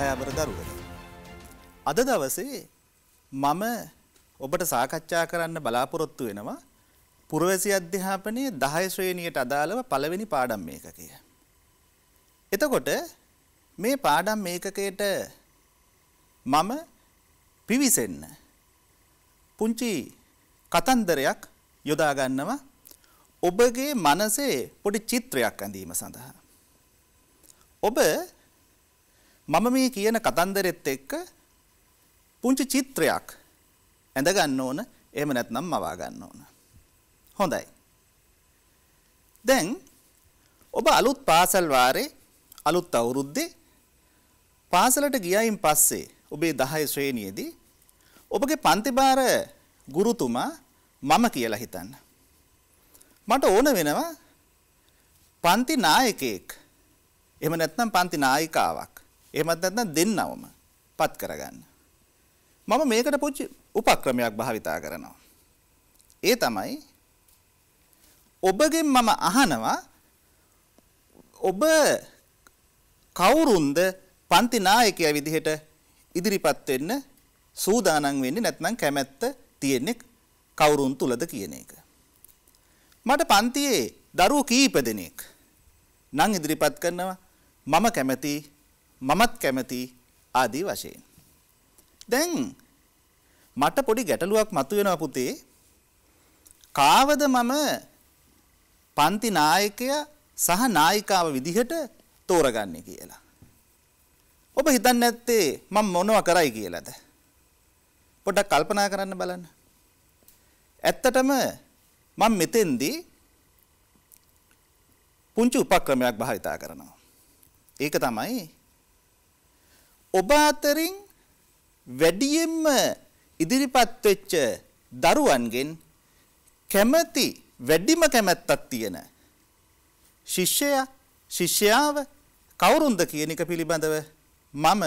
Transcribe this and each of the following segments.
දයාබර දරුවන. අද දවසේ මම ඔබට සාකච්ඡා කරන්න බලාපොරොත්තු වෙනවා පුරවැසි අධ්‍යාපනයේ 10 ශ්‍රේණියට අදාළව පළවෙනි පාඩම් මේකකය. එතකොට මේ පාඩම් මේකකයට මම පිවිසෙන්න පුංචි කතන්දරයක් යොදා ගන්නවා ඔබගේ මනසේ පොඩි චිත්‍රයක් ඇඳීම සඳහා. ඔබ මම මේ කියන කතන්දරෙත් එක්ක පුංචි චිත්‍රයක් ඇඳගන්න ඕන එහෙම නැත්නම් මවා ගන්න ඕන. හොඳයි. දැන් ඔබ අලුත් පාසල් වාරේ අලුත් අවුරුද්දේ පාසලට ගියයින් පස්සේ ඔබේ 10 ශ්‍රේණියේදී ඔබගේ පන්ති භාර ගුරුතුමා මම කියලා හිතන්න. මට ඕන වෙනවා පන්ති නායකයෙක්. එහෙම නැත්නම් පන්ති නායිකාවක්. එහෙමත් නැත්නම් දෙන්නවම පත් කරගන්න. මම මේකට පුංචි උපක්‍රමයක් භාවිතා කරනවා. ඒ තමයි ඔබගෙන් මම අහනවා ඔබ කවුරුන්ද පන්ති නායකයා විදිහට ඉදිරිපත් වෙන්න සූදානම් වෙන්නේ නැත්නම් කැමැත්ත තියෙන්නේ කවුරුන් තුලද කියන එක. මට පන්තියේ දරුවෝ කීප දෙනෙක් නම් ඉදිරිපත් කරනවා මම කැමැති මමත් කැමති ආදී වශයෙන්. දැන් මට පොඩි ගැටලුවක් මතුවෙනවා පුතේ. කාවද මම පන්ති නායකයා සහ නායිකාව විදිහට තෝරගන්නේ කියලා. ඔබ හිතන්නේ නැත්තේ මම මොනවා කරයි කියලාද? පොඩ්ඩක් කල්පනා කරන්න බලන්න. ඇත්තටම මම මෙතෙන්දී පුංචි උපක්‍රමයක් භාවිතා කරනවා. ඒක තමයි ඔබ අතරින් වැඩියෙන්ම ඉදිරිපත් වෙච්ච දරුවන්ගෙන් කැමැති වැඩිම කැමැත්තක් තියෙන ශිෂ්‍යයා ශිෂ්‍යාව කවුරුන්ද කියන එක පිළිබඳව මම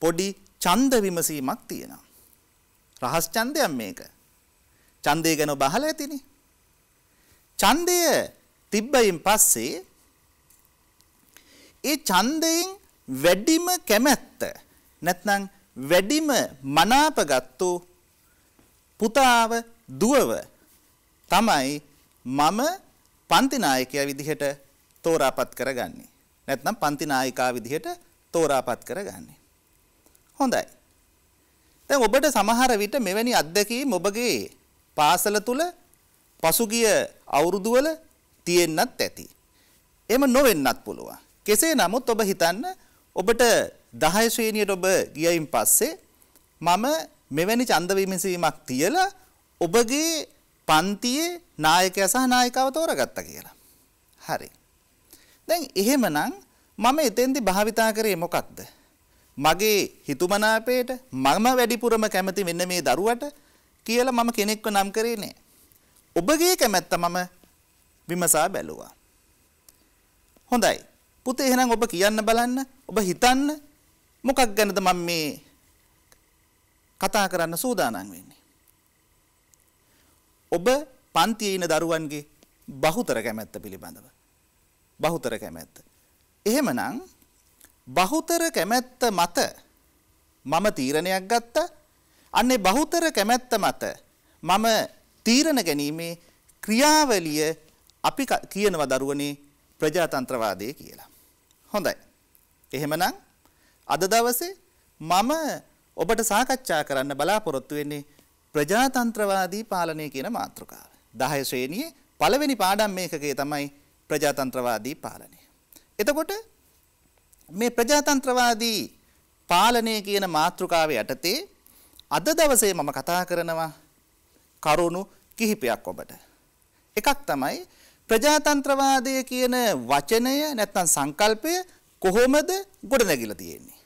පොඩි ඡන්ද විමසීමක් තියෙනවා. රහස් ඡන්දයක් මේක. ඡන්දය ගැන බහලා ඇතිනේ. ඡන්දය තිබ්බයින් පස්සේ ඒ ඡන්දයෙන් වැඩිම කැමැත්ත නැත්නම් වැඩිම මනාප ගත්තු පුතාව දුවව තමයි මම පන්ති නායකයා විදිහට තෝරාපත් කරගන්නේ. නැත්නම් පන්ති නායිකා විදිහට තෝරාපත් කරගන්නේ. හොඳයි. දැන් ඔබට සමහර විට මෙවැනි අත්දැකීම් ඔබගේ පාසල තුල පසුගිය අවුරුදුවල තියෙන්නත් ඇති. එහෙම නොවෙන්නත් පුළුවන්. කෙසේ නමුත් ඔබ හිතන්න ඔබට 10 ශ්‍රේණියට ඔබ ගියයින් පස්සේ මම මෙවැනි ඡන්ද විමසීමක් තියලා ඔබගේ පන්තියේ නායකයා සහ නායිකාව තෝරගත්තා කියලා. හරි. දැන් එහෙමනම් මම එතෙන්දි භාවිතා කරේ මොකක්ද? මගේ හිතුමනාපයට මම වැඩිපුරම කැමති මෙන්න මේ දරුවට කියලා මම කෙනෙක්ව නම් කරේ නෑ. ඔබගේ කැමැත්ත මම විමසා බැලුවා. හොඳයි. පුතේ එහෙනම් ඔබ කියන්න බලන්න ඔබ හිතන්න මොකක් ගැනද මම මේ කතා කරන්න සූදානම් වෙන්නේ. ඔබ පන්තියේ ඉන දරුවන්ගේ බහුතර කැමැත්ත පිළිබඳව. බහුතර කැමැත්ත. එහෙමනම් බහුතර කැමැත්ත මත මම තීරණයක් ගත්තා. අන්නේ බහුතර කැමැත්ත මත මම තීරණ ගැනීමේ ක්‍රියාවලිය අපි කියනවා දරුවනේ ප්‍රජාතන්ත්‍රවාදය කියලා. හොඳයි. එහෙමනම් අද දවසේ මම ඔබට සාකච්ඡා කරන්න බලාපොරොත්තු වෙන්නේ ප්‍රජාතන්ත්‍රවාදී පාලනය කියන මාතෘකාව. 10 ශ්‍රේණියේ පළවෙනි පාඩම් මේකකයේ තමයි ප්‍රජාතන්ත්‍රවාදී පාලනය. එතකොට මේ ප්‍රජාතන්ත්‍රවාදී පාලනය කියන මාතෘකාව යටතේ අද දවසේ මම කතා කරනවා කරුණු කිහිපයක් ඔබට. එකක් තමයි ප්‍රජාතන්ත්‍රවාදය කියන වචනය නැත්නම් සංකල්පය කොහොමද ගොඩනැගිලා තියෙන්නේ?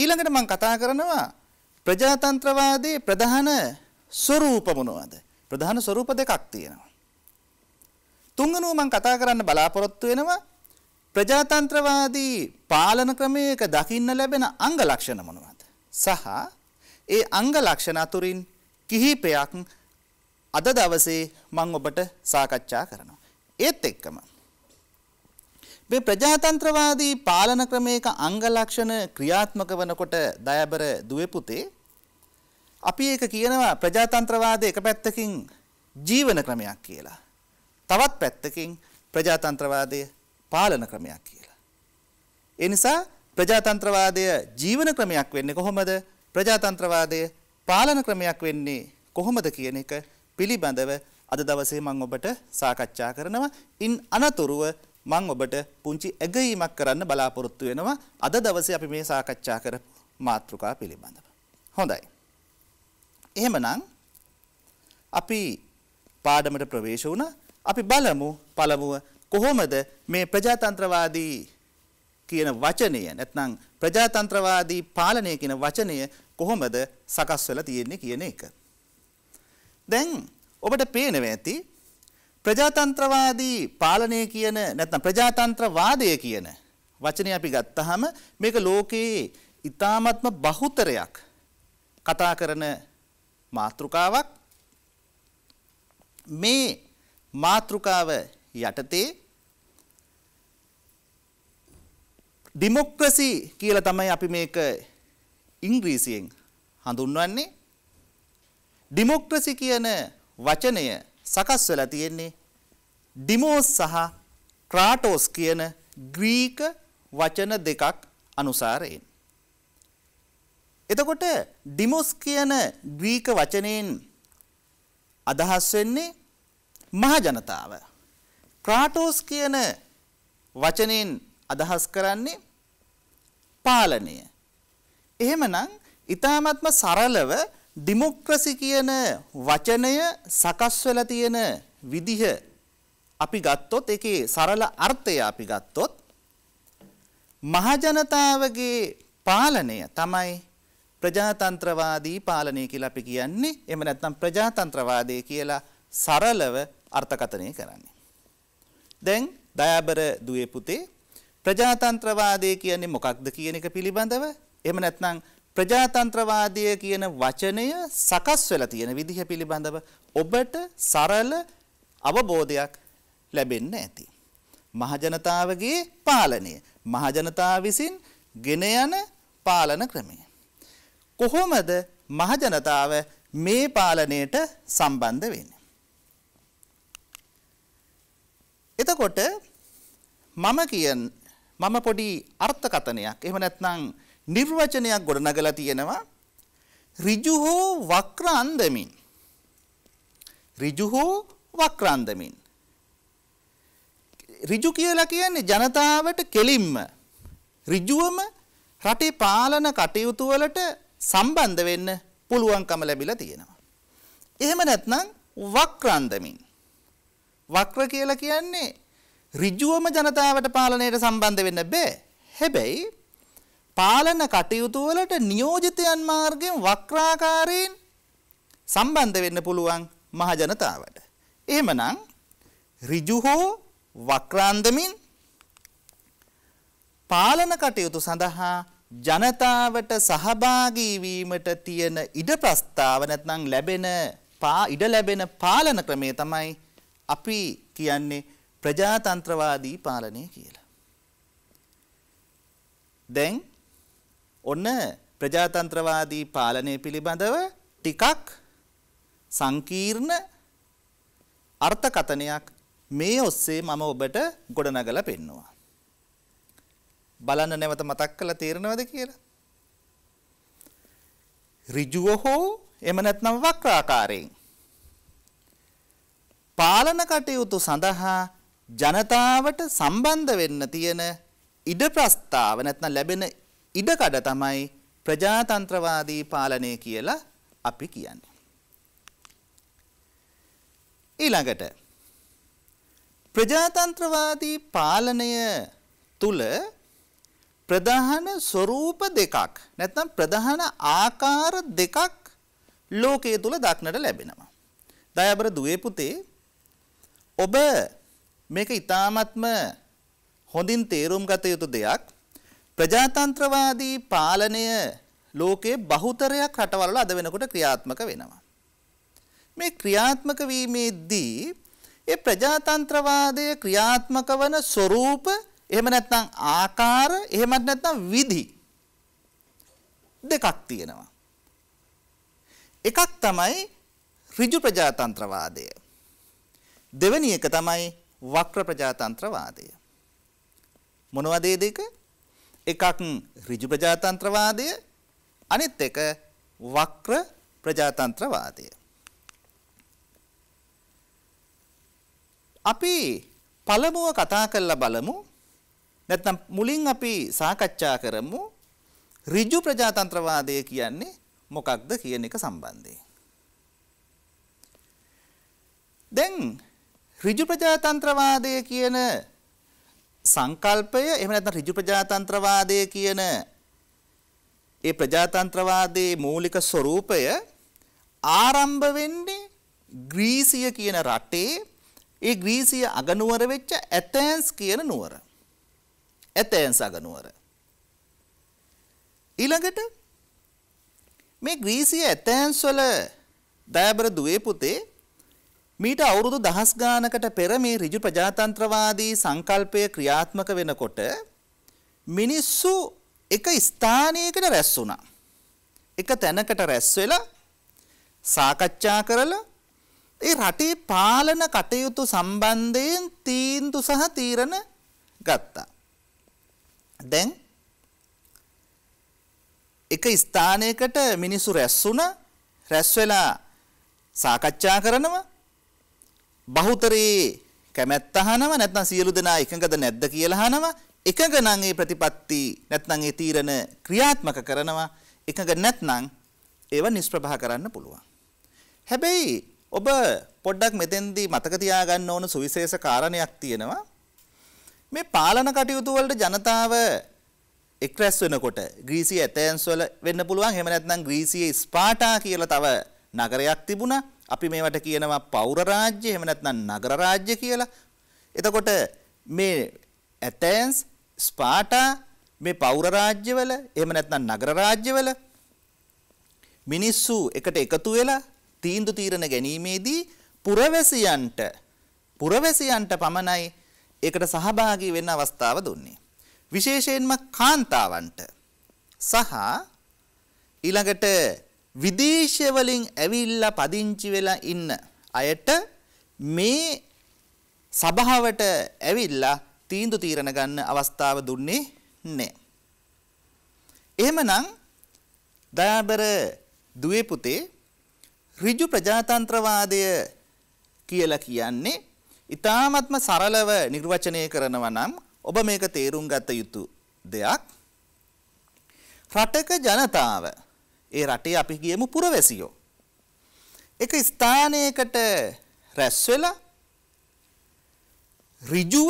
ඊළඟට මම කතා කරනවා ප්‍රජාතන්ත්‍රවාදයේ ප්‍රධාන ස්වરૂප මොනවද? ප්‍රධාන ස්වરૂප දෙකක් තියෙනවා. තුන්වෙනුව මම කතා කරන්න බලාපොරොත්තු වෙනවා ප්‍රජාතන්ත්‍රවාදී පාලන ක්‍රමයක දකින්න ලැබෙන අංග ලක්ෂණ මොනවද? සහ ඒ අංග ලක්ෂණ අතුරින් කිහිපයක් අද දවසේ මම ඔබට සාකච්ඡා කරනවා. ඒත් එක්කම මේ ප්‍රජාතන්ත්‍රවාදී පාලන ක්‍රමයක අංග ලක්ෂණ ක්‍රියාත්මක වනකොට දයබර දුවේ පුතේ අපි ඒක කියනවා ප්‍රජාතන්ත්‍රවාදයේ එක පැත්තකින් ජීවන ක්‍රමයක් කියලා. තවත් පැත්තකින් ප්‍රජාතන්ත්‍රවාදය පාලන ක්‍රමයක් කියලා. ඒ නිසා ප්‍රජාතන්ත්‍රවාදය ජීවන ක්‍රමයක් වෙන්නේ කොහොමද? ප්‍රජාතන්ත්‍රවාදය පාලන ක්‍රමයක් වෙන්නේ කොහොමද කියන එක පිළිබඳව අද දවසේ මම ඔබට සාකච්ඡා කරනවා. ඉන් අනතුරුව මම ඔබට පුංචි ඇගයීමක් කරන්න බලාපොරොත්තු වෙනවා. අද දවසේ අපි මේ සාකච්ඡා කරපු මාතෘකා පිළිබඳව. හොඳයි. එහෙමනම් අපි පාඩමට ප්‍රවේශ වුණා. අපි බලමු පළමුව කොහොමද මේ ප්‍රජාතන්ත්‍රවාදී කියන වචනය නැත්නම් ප්‍රජාතන්ත්‍රවාදී පාලනය කියන වචනය කොහොමද සකස් වෙලා තියෙන්නේ කියන එක. දැන් ඔබට පේනව ඇති ප්‍රජාතන්ත්‍රවාදී පාලනය කියන නැත්නම් ප්‍රජාතන්ත්‍රවාදය කියන වචනය අපි ගත්තාම මේක ලෝකයේ ඊ타මත්ම බහුතරයක් කතා කරන මාතෘකාවක් මේ මාතෘකාව යටතේ ඩෙමොක්‍රසි කියලා තමයි අපි මේක ඉංග්‍රීසියෙන් හඳුන්වන්නේ ඩිමොක්‍රසි කියන වචනය සකස් වෙලා තියෙන්නේ ඩිමෝස් සහ ක්‍රාටෝස් කියන ග්‍රීක වචන දෙකක් අනුසාරයෙන්. එතකොට ඩිමොස් කියන ග්‍රීක වචනයෙන් අදහස් වෙන්නේ මහජනතාව. ක්‍රාටෝස් කියන වචනයෙන් අදහස් කරන්නේ පාලනය. එහෙමනම් ඊ타මත්ම සරලව ඩිමොක්‍රසි කියන වචනය සකස් වෙලා තියෙන විදිහ අපි ගත්තොත් ඒකේ සරල අර්ථය අපි ගත්තොත් මහජනතාවගේ පාලනය තමයි ප්‍රජාතන්ත්‍රවාදී පාලනය කියලා අපි කියන්නේ. එහෙම නැත්නම් ප්‍රජාතන්ත්‍රවාදය කියලා සරලව අර්ථකථනය කරන්නේ. දැන් දයාබර දුවේ පුතේ ප්‍රජාතන්ත්‍රවාදය කියන්නේ මොකක්ද කියන එක පිළිබඳව එහෙම නැත්නම් ප්‍රජාතන්ත්‍රවාදය කියන වචනය සකස් වෙලා තියෙන විදිහ පිළිබඳව ඔබට සරල අවබෝධයක් ලැබෙන්න ඇති. මහජනතාවගේ පාලනය මහජනතාව විසින් ගෙන යන පාලන ක්‍රමය. කොහොමද මහජනතාව මේ පාලනයට සම්බන්ධ වෙන්නේ? එතකොට මම කියන මම පොඩි අර්ථකතනයක් එහෙම නැත්නම් නිර්වචනයක් ගොඩනගලා තියෙනවා ඍජු හෝ වක්‍ර අන්දමින් ඍජු හෝ වක්‍ර අන්දමින් ඍජු කියලා කියන්නේ ජනතාවට කෙලින්ම ඍජුවම රටේ පාලන කටයුතු වලට සම්බන්ධ වෙන්න පුළුවන්කම ලැබිලා තියෙනවා. එහෙම නැත්නම් වක්‍රන්දමින්. වක්‍ර කියලා කියන්නේ ඍජුවම ජනතාවට පාලනයට සම්බන්ධ වෙන්න බෑ. හැබැයි පාලන කටයුතු වලට නියෝජිතයන් මාර්ගයෙන් වක්‍රාකාරයෙන් සම්බන්ධ වෙන්න පුළුවන් මහජනතාවට. එහෙමනම් ඍජු හෝ වක්‍රාන්දමින් පාලන කටයුතු සඳහා ජනතාවට සහභාගී වීමට තියෙන ඉඩ ප්‍රස්තාව නැත්නම් ලැබෙන පා ඉඩ ලැබෙන පාලන ක්‍රමය තමයි අපි කියන්නේ ප්‍රජාතන්ත්‍රවාදී පාලනය කියලා. දැන් ඔන්න ප්‍රජාතන්ත්‍රවාදී පාලනය පිළිබඳව ටිකක් සංකීර්ණ අර්ථකතනයක් මේ ඔස්සේ මම ඔබට ගොඩනගලා පෙන්නවා. බලන්න නැවත මතක් කළා තේරෙනවද කියලා? ඍජුව හෝ එම නැත්නම් වක්‍රාකාරයෙන් පාලන කටයුතු සඳහා ජනතාවට සම්බන්ධ වෙන්න තියෙන ඉඩ ප්‍රස්තාව නැත්නම් ලැබෙන ඉඩකඩ තමයි ප්‍රජාතන්ත්‍රවාදී පාලනය කියලා අපි කියන්නේ. ඊළඟට ප්‍රජාතන්ත්‍රවාදී පාලනය තුල ප්‍රධාන ස්වરૂප දෙකක් නැත්නම් ප්‍රධාන ආකාර දෙකක් ලෝකයේ තුල දක්නට ලැබෙනවා. දයාබර දුවේ පුතේ ඔබ මේක ඊ타ත්ම හොඳින් තේරුම් ගත යුතු දෙයක්. ප්‍රජාතන්ත්‍රවාදී පාලනය ලෝකයේ බහුතරයක් රටවල්වල අද වෙනකොට ක්‍රියාත්මක වෙනවා. මේ ක්‍රියාත්මක වීමේදී ඒ ප්‍රජාතන්ත්‍රවාදය ක්‍රියාත්මක වන ස්වરૂප එහෙම නැත්නම් ආකාර එහෙමත් නැත්නම් විදි දෙකක් තියෙනවා. එකක් තමයි ඍජු ප්‍රජාතන්ත්‍රවාදය. දෙවෙනි එක තමයි වක්‍ර ප්‍රජාතන්ත්‍රවාදය. මොනවද ඒ දෙක? එකක් ඍජු ප්‍රජාතන්ත්‍රවාදය අනිත් එක වක්‍ර ප්‍රජාතන්ත්‍රවාදය අපි පළමුව කතා කරලා බලමු නැත්නම් මුලින් අපි සාකච්ඡා කරමු ඍජු ප්‍රජාතන්ත්‍රවාදය කියන්නේ මොකක්ද කියන එක සම්බන්ධයෙන් දැන් ඍජු ප්‍රජාතන්ත්‍රවාදය කියන සංකල්පය එහෙම නැත්නම් ඍජු ප්‍රජාතන්ත්‍රවාදය කියන ඒ ප්‍රජාතන්ත්‍රවාදයේ මූලික ස්වરૂපය ආරම්භ වෙන්නේ ග්‍රීසිය කියන රටේ ඒ ග්‍රීසිය අගනුවර වෙච්ච ඇතෙන්ස් කියන නුවර. ඇතෙන්ස් අගනුවර. ඊළඟට මේ ග්‍රීසිය ඇතෙන්ස් වල දයබර දුවේ පුතේ මීට අවුරුදු දහස් ගානකට පෙර මේ ඍජු ප්‍රජාතන්ත්‍රවාදී සංකල්පය ක්‍රියාත්මක වෙනකොට මිනිස්සු එක ස්ථානයකට රැස් වුණා. එක තැනකට රැස් වෙලා සාකච්ඡා කරලා ඒ රටේ පාලන කටයුතු සම්බන්ධයෙන් තීන්දුව සහ තීරණ ගත්තා. දැන් එක ස්ථානයකට මිනිස්සු රැස් වුණා. රැස් වෙලා සාකච්ඡා කරනවා බහුතරයේ කැමැත්ත අහනවා නැත්නම් සියලු දෙනා එකඟද නැද්ද කියලා අහනවා එකඟ නම් ඒ ප්‍රතිපත්ති නැත්නම් ඒ තීරණ ක්‍රියාත්මක කරනවා එකඟ නැත්නම් ඒව නිෂ්ප්‍රභා කරන්න පුළුවන් හැබැයි ඔබ පොඩ්ඩක් මෙතෙන්දී මතක තියාගන්න ඕන සුවිශේෂ කාරණයක් තියෙනවා මේ පාලන කටයුතු වලට ජනතාව එක්රැස් වෙනකොට ග්‍රීසිය ඇතැන්ස් වල වෙන්න පුළුවන් එහෙම නැත්නම් ග්‍රීසියේ ස්පාටා කියලා තව නගරයක් තිබුණා අපි මේවට කියනවා පෞර රාජ්‍ය එහෙම නැත්නම් නගර රාජ්‍ය කියලා. එතකොට මේ ඇතෙන්ස්, ස්පාටා මේ පෞර රාජ්‍යවල එහෙම නැත්නම් නගර රාජ්‍යවල මිනිස්සු එකට එකතු වෙලා තීන්දුව තීරණ ගැනීමේදී පුරවැසියන්ට පුරවැසියන්ට පමණයි ඒකට සහභාගී වෙන්න අවස්ථාව දුන්නේ. විශේෂයෙන්ම කාන්තාවන්ට සහ ඊළඟට විදේශවලින් ඇවිල්ලා පදිංචි වෙලා ඉන්න අයට මේ සභාවට ඇවිල්ලා තීන්දුව තීරණ ගන්න අවස්ථාව දුන්නේ නැහැ. එහෙමනම් දයාබර දුවේ පුතේ ඍජු ප්‍රජාතන්ත්‍රවාදය කියලා කියන්නේ ඊ타ත්ම සරලව නිර්වචනය කරනවා නම් ඔබ මේක තේරුම් ගත යුතු දෙයක්. රටක ජනතාව ඒ රටේ අපි ගියමු පුරවැසියෝ. එක ස්ථානයකට රැස් වෙලා ඍජුව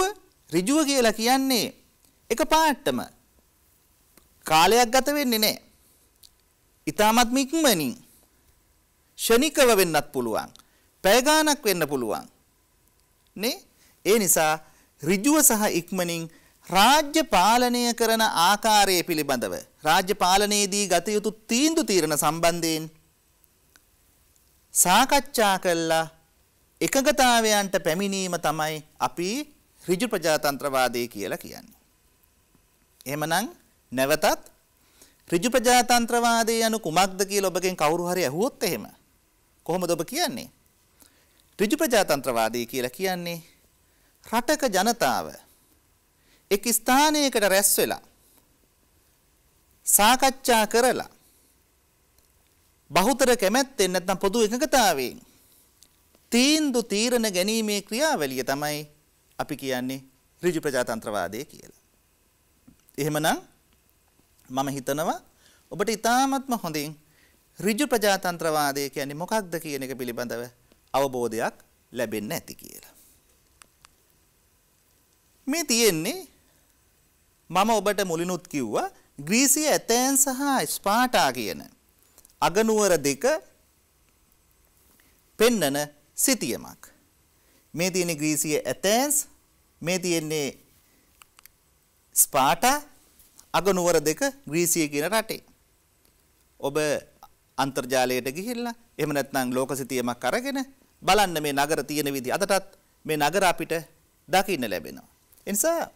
ඍජුව කියලා කියන්නේ එක පාටම කාලයක් ගත වෙන්නේ නැහැ. ඊටමත් ඉක්මනින් ෂණිකව වෙන්නත් පුළුවන්. පැය ගාණක් වෙන්න පුළුවන්. නේ? ඒ නිසා ඍජුව සහ ඉක්මනින් රාජ්‍ය පාලනය කරන ආකාරය පිළිබඳව රාජ්‍ය පාලනයේදී ගත යුතු තීන්දු තීරණ සම්බන්ධයෙන් සාකච්ඡා කළා එකගතාවයන්ට පැමිණීම තමයි අපි ඍජු ප්‍රජාතන්ත්‍රවාදය කියලා කියන්නේ. එහෙමනම් නැවතත් ඍජු ප්‍රජාතන්ත්‍රවාදය anu කුමක්ද කියලා ඔබගෙන් කවුරු හරි අහුවොත් එහෙම කොහොමද ඔබ කියන්නේ? ඍජු ප්‍රජාතන්ත්‍රවාදය කියලා කියන්නේ රටක ජනතාව එක් ස්ථානයකට රැස් වෙලා සාකච්ඡා කරලා බහුතර කැමැත්තෙන් නැත්නම් පොදු එකඟතාවයෙන් තීන්දුව තීරණ ගැනීමේ ක්‍රියාවලිය තමයි අපි කියන්නේ ඍජු ප්‍රජාතන්ත්‍රවාදය කියලා. එහෙමනම් මම හිතනවා ඔබට ඉතාමත්ම හොඳින් ඍජු ප්‍රජාතන්ත්‍රවාදය කියන්නේ මොකක්ද කියන එක පිළිබඳව අවබෝධයක් ලැබෙන්න ඇති කියලා. මේ තියෙන්නේ මම ඔබට මුලිනුත් කිව්වා ග්‍රීසිය ඇතෑන් සහ ස්පාටා කියන අගනුවර දෙක පෙන්නන සිතියමක්. මේ තියෙන ග්‍රීසිය ඇතෑන්ස් මේ තියෙන්නේ ස්පාටා අගනුවර දෙක ග්‍රීසිය කියන රටේ. ඔබ අන්තර්ජාලයට ගිහිල්ලා එහෙම නැත්නම් ලෝකසිතියමක් අරගෙන බලන්න මේ නගර තියෙන විදිහ. අදටත් මේ නගර අපිට දකින්න ලැබෙනවා. ඒ නිසා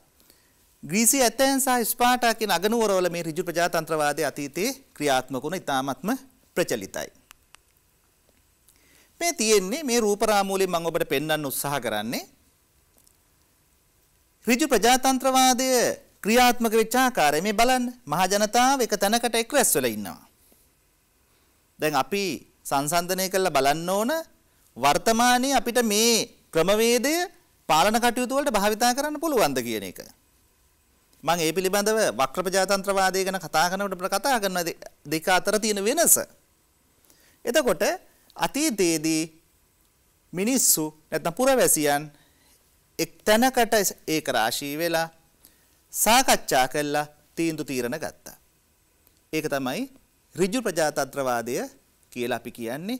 ග්‍රීසි ඇතැන් සහ ස්පාටා කියන අගනුවරවල මේ ඍජු ප්‍රජාතන්ත්‍රවාදය අතීතයේ ක්‍රියාත්මක වුණ ඉතාමත්ම ප්‍රචලිතයි. මේ තියෙන්නේ මේ රූප රාමූලයෙන් මම ඔබට පෙන්වන්න උත්සාහ කරන්නේ ඍජු ප්‍රජාතන්ත්‍රවාදය ක්‍රියාත්මක වෙච්ච ආකාරය මේ බලන්න මහ ජනතාව එක තැනකට එක් රැස් වෙලා ඉන්නවා. දැන් අපි සංසන්දනය කරලා බලන්න ඕන වර්තමානයේ අපිට මේ ක්‍රමවේදය පාලන කටයුතු වලට භාවිතා කරන්න පුළුවන්ද කියන එක. මම ඒ පිළිබඳව වක්‍ර ප්‍රජාතන්ත්‍රවාදය ගැන කතා කරනකොට කතා කරන දෙක අතර තියෙන වෙනස. එතකොට අතීතයේදී මිනිස්සු නැත්නම් පුරවැසියන් එක් තැනකට ඒක රාශී වෙලා සාකච්ඡා කළා තීන්දුව తీරන ගත්තා. ඒක තමයි ඍජු ප්‍රජාතන්ත්‍රවාදය කියලා අපි කියන්නේ.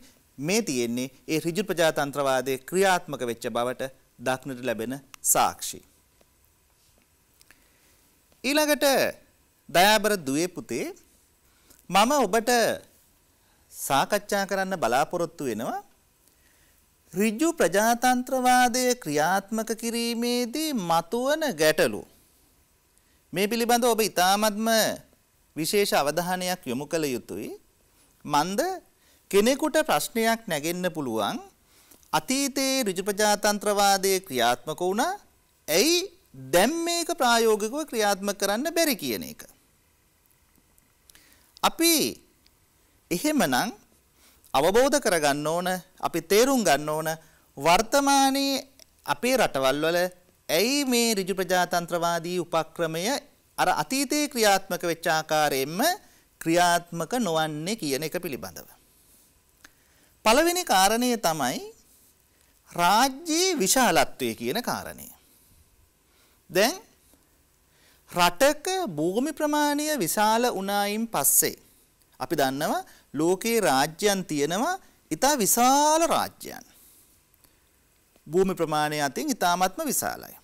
මේ තියෙන්නේ ඒ ඍජු ප්‍රජාතන්ත්‍රවාදයේ ක්‍රියාත්මක වෙච්ච බවට දක්නට ලැබෙන සාක්ෂි. ඊළඟට දයාබර දුවේ පුතේ මම ඔබට සාකච්ඡා කරන්න බලාපොරොත්තු වෙනවා ඍජු ප්‍රජාතන්ත්‍රවාදය ක්‍රියාත්මක කිරීමේදී මතුවන ගැටලු මේ පිළිබඳව ඔබ ඉතාමත්ම විශේෂ අවධානයක් යොමු කළ යුතුයි මන්ද කෙනෙකුට ප්‍රශ්නයක් නැගෙන්න පුළුවන් අතීතයේ ඍජු ප්‍රජාතන්ත්‍රවාදය ක්‍රියාත්මක වුණා ඇයි දැන් මේක ප්‍රායෝගිකව ක්‍රියාත්මක කරන්න බැරි කියන එක. අපි එහෙමනම් අවබෝධ කරගන්න ඕන අපි තේරුම් ගන්න ඕන වර්තමානයේ අපේ රටවල් වල ඇයි මේ ඍජු ප්‍රජාතන්ත්‍රවාදී උපක්‍රමය අර අතීතයේ ක්‍රියාත්මක වෙච්ච ආකාරයෙන්ම ක්‍රියාත්මක නොවන්නේ කියන එක පිළිබඳව. පළවෙනි කාරණය තමයි රාජ්‍යයේ විශාලත්වය කියන කාරණය. දැන් රටක භූමි ප්‍රමාණය විශාල වුණායින් පස්සේ අපි දන්නවා ලෝකේ රාජ්‍යයන් තියෙනවා ඉතා විශාල රාජ්‍යයන්. භූමි ප්‍රමාණය අතින් ඉතාමත්ම විශාලයි.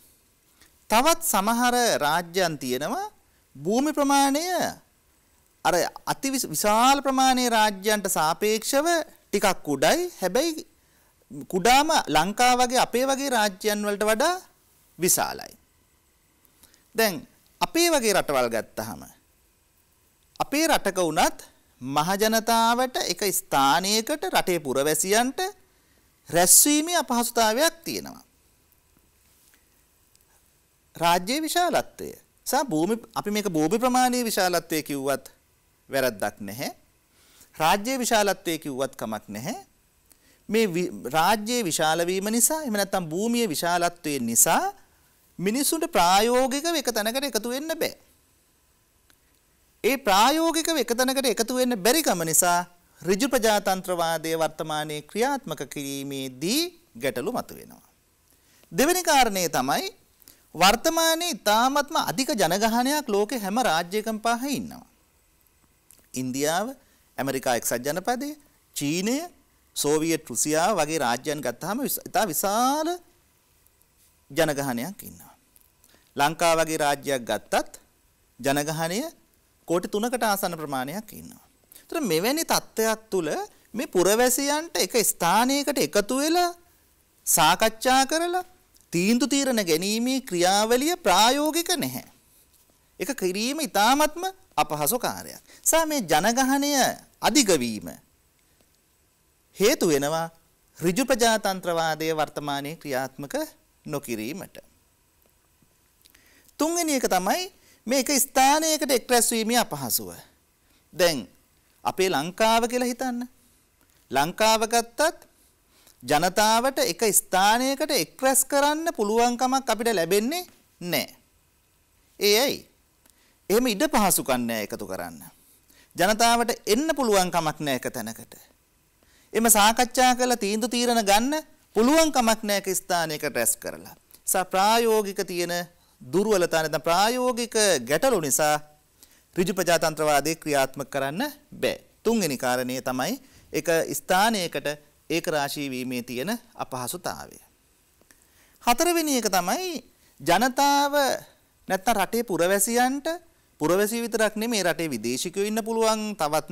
තවත් සමහර රාජ්‍යයන් තියෙනවා භූමි ප්‍රමාණය අර අති විශාල ප්‍රමාණයේ රාජ්‍යයන්ට සාපේක්ෂව ටිකක් කුඩයි. හැබැයි කුඩාම ලංකාව වගේ අපේ වගේ රාජ්‍යයන් වලට වඩා විශාලයි. දැන් අපේ වගේ රටවල් ගත්තහම අපේ රටක වුණත් මහජනතාවට එක ස්ථානයකට රටේ පුරවැසියන්ට රැස්වීමේ අපහසුතාවයක් තියෙනවා. රාජ්‍යයේ විශාලත්වය සහ භූමි අපි මේක භූමි ප්‍රමාණයේ විශාලත්වය කිව්වත් වැරද්දක් නැහැ. රාජ්‍යයේ විශාලත්වය කිව්වත් කමක් නැහැ. මේ රාජ්‍යයේ විශාල වීම නිසා එහෙම නැත්නම් භූමියේ විශාලත්වය නිසා මිනිස්සුන්ට ප්‍රායෝගිකව එක තැනකට එකතු වෙන්න බෑ. ඒ ප්‍රායෝගිකව එක තැනකට එකතු වෙන්න බැරිකම නිසා ඍජු ප්‍රජාතන්ත්‍රවාදය වර්තමානයේ ක්‍රියාත්මක කිරීමේදී ගැටලු මතුවෙනවා. දෙවෙනි කාරණය තමයි වර්තමානයේ ඉතාමත්ම අධික ජනගහනයක් ලෝකේ හැම රාජ්‍යකම පහ ඉන්නවා. ඉන්දියාව, ඇමරිකා එක්සත් ජනපදය, චීනය, සෝවියට් රුසියාව වගේ රාජ්‍යයන් ගත්තාම ඉතා විශාල ජනගහනයක් ඉන්නවා. ලංකාව වගේ රාජ්‍යයක් ගත්තත් ජනගහනය කෝටි 3කට ආසන්න ප්‍රමාණයක් ඉන්නවා. ඒතර මෙවැනි தත්ත්වයක් තුල මේ පුරවැසියන්ට එක ස්ථානයකට එකතු වෙලා සාකච්ඡා කරලා තීන්දුව తీරන ගැනීමේ ක්‍රියාවලිය ප්‍රායෝගික නැහැ. ඒක කිරීම ඉතාමත්ම අපහසු කාර්යයක්. සා මේ ජනගහනය අධික වීම හේතු වෙනවා ඍජු ප්‍රජාතන්ත්‍රවාදය වර්තමානයේ ක්‍රියාත්මක නොකිරීමට. තුන්වෙනි එක තමයි මේක ස්ථානයකට එක්රැස් වීමේ අපහසුව. දැන් අපේ ලංකාව කියලා හිතන්න. ලංකාව ගත්තත් ජනතාවට එක ස්ථානයකට එක්රැස් කරන්න පුළුවන්කමක් අපිට ලැබෙන්නේ නැහැ. ඒ ඇයි? එහෙම ඉඩ පහසුකම් නැහැ එකතු කරන්න. ජනතාවට එන්න පුළුවන් කමක් නැහැ එක තැනකට. එම සාකච්ඡා කරලා තීන්දුව තීරණ ගන්න පුළුවන් කමක් නැහැ ස්ථානයකට රැස් කරලා. සප්‍රායෝගික තියෙන දුර්වලතා නැත්නම් ප්‍රායෝගික ගැටලු නිසා ඍජු ප්‍රජාතන්ත්‍රවාදය ක්‍රියාත්මක කරන්න බෑ. තුන්වෙනි කාරණේ තමයි එක ස්ථානයකට ඒකරාශී වීමේ තියෙන අපහසුතාවය. හතරවෙනි එක තමයි ජනතාව නැත්නම් රටේ පුරවැසියන්ට පුරවැසිය විතරක් නෙමේ රටේ විදේශිකයෝ ඉන්න පුළුවන් තවත්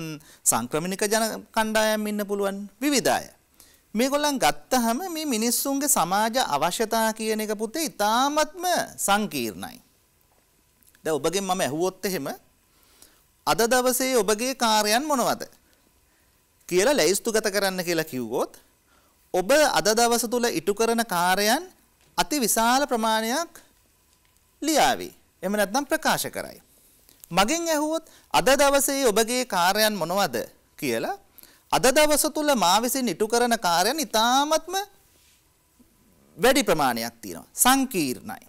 සංක්‍රමණික ජන කණ්ඩායම් ඉන්න පුළුවන් විවිධ අය. මේගොල්ලන් ගත්තහම මේ මිනිස්සුන්ගේ සමාජ අවශ්‍යතා කියන එක පුතේ ඉතාමත්ම සංකීර්ණයි. දැන් ඔබගෙන් මම ඇහුවොත් එහෙම අද දවසේ ඔබගේ කාර්යයන් මොනවද කියලා ලැයිස්තුගත කරන්න කියලා කිව්වොත් ඔබ අද දවස තුල ඉටු කරන කාර්යයන් අති විශාල ප්‍රමාණයක් ලියාවි. එහෙම නැත්නම් ප්‍රකාශ කරයි. මගෙන් ඇහුවොත් අද දවසේ ඔබගේ කාර්යයන් මොනවද කියලා අද දවස තුල මා විසින් ඉටු කරන කාර්යයන් ඊටාත්ම වැඩි ප්‍රමාණයක් තියෙනවා. සංකීර්ණයි.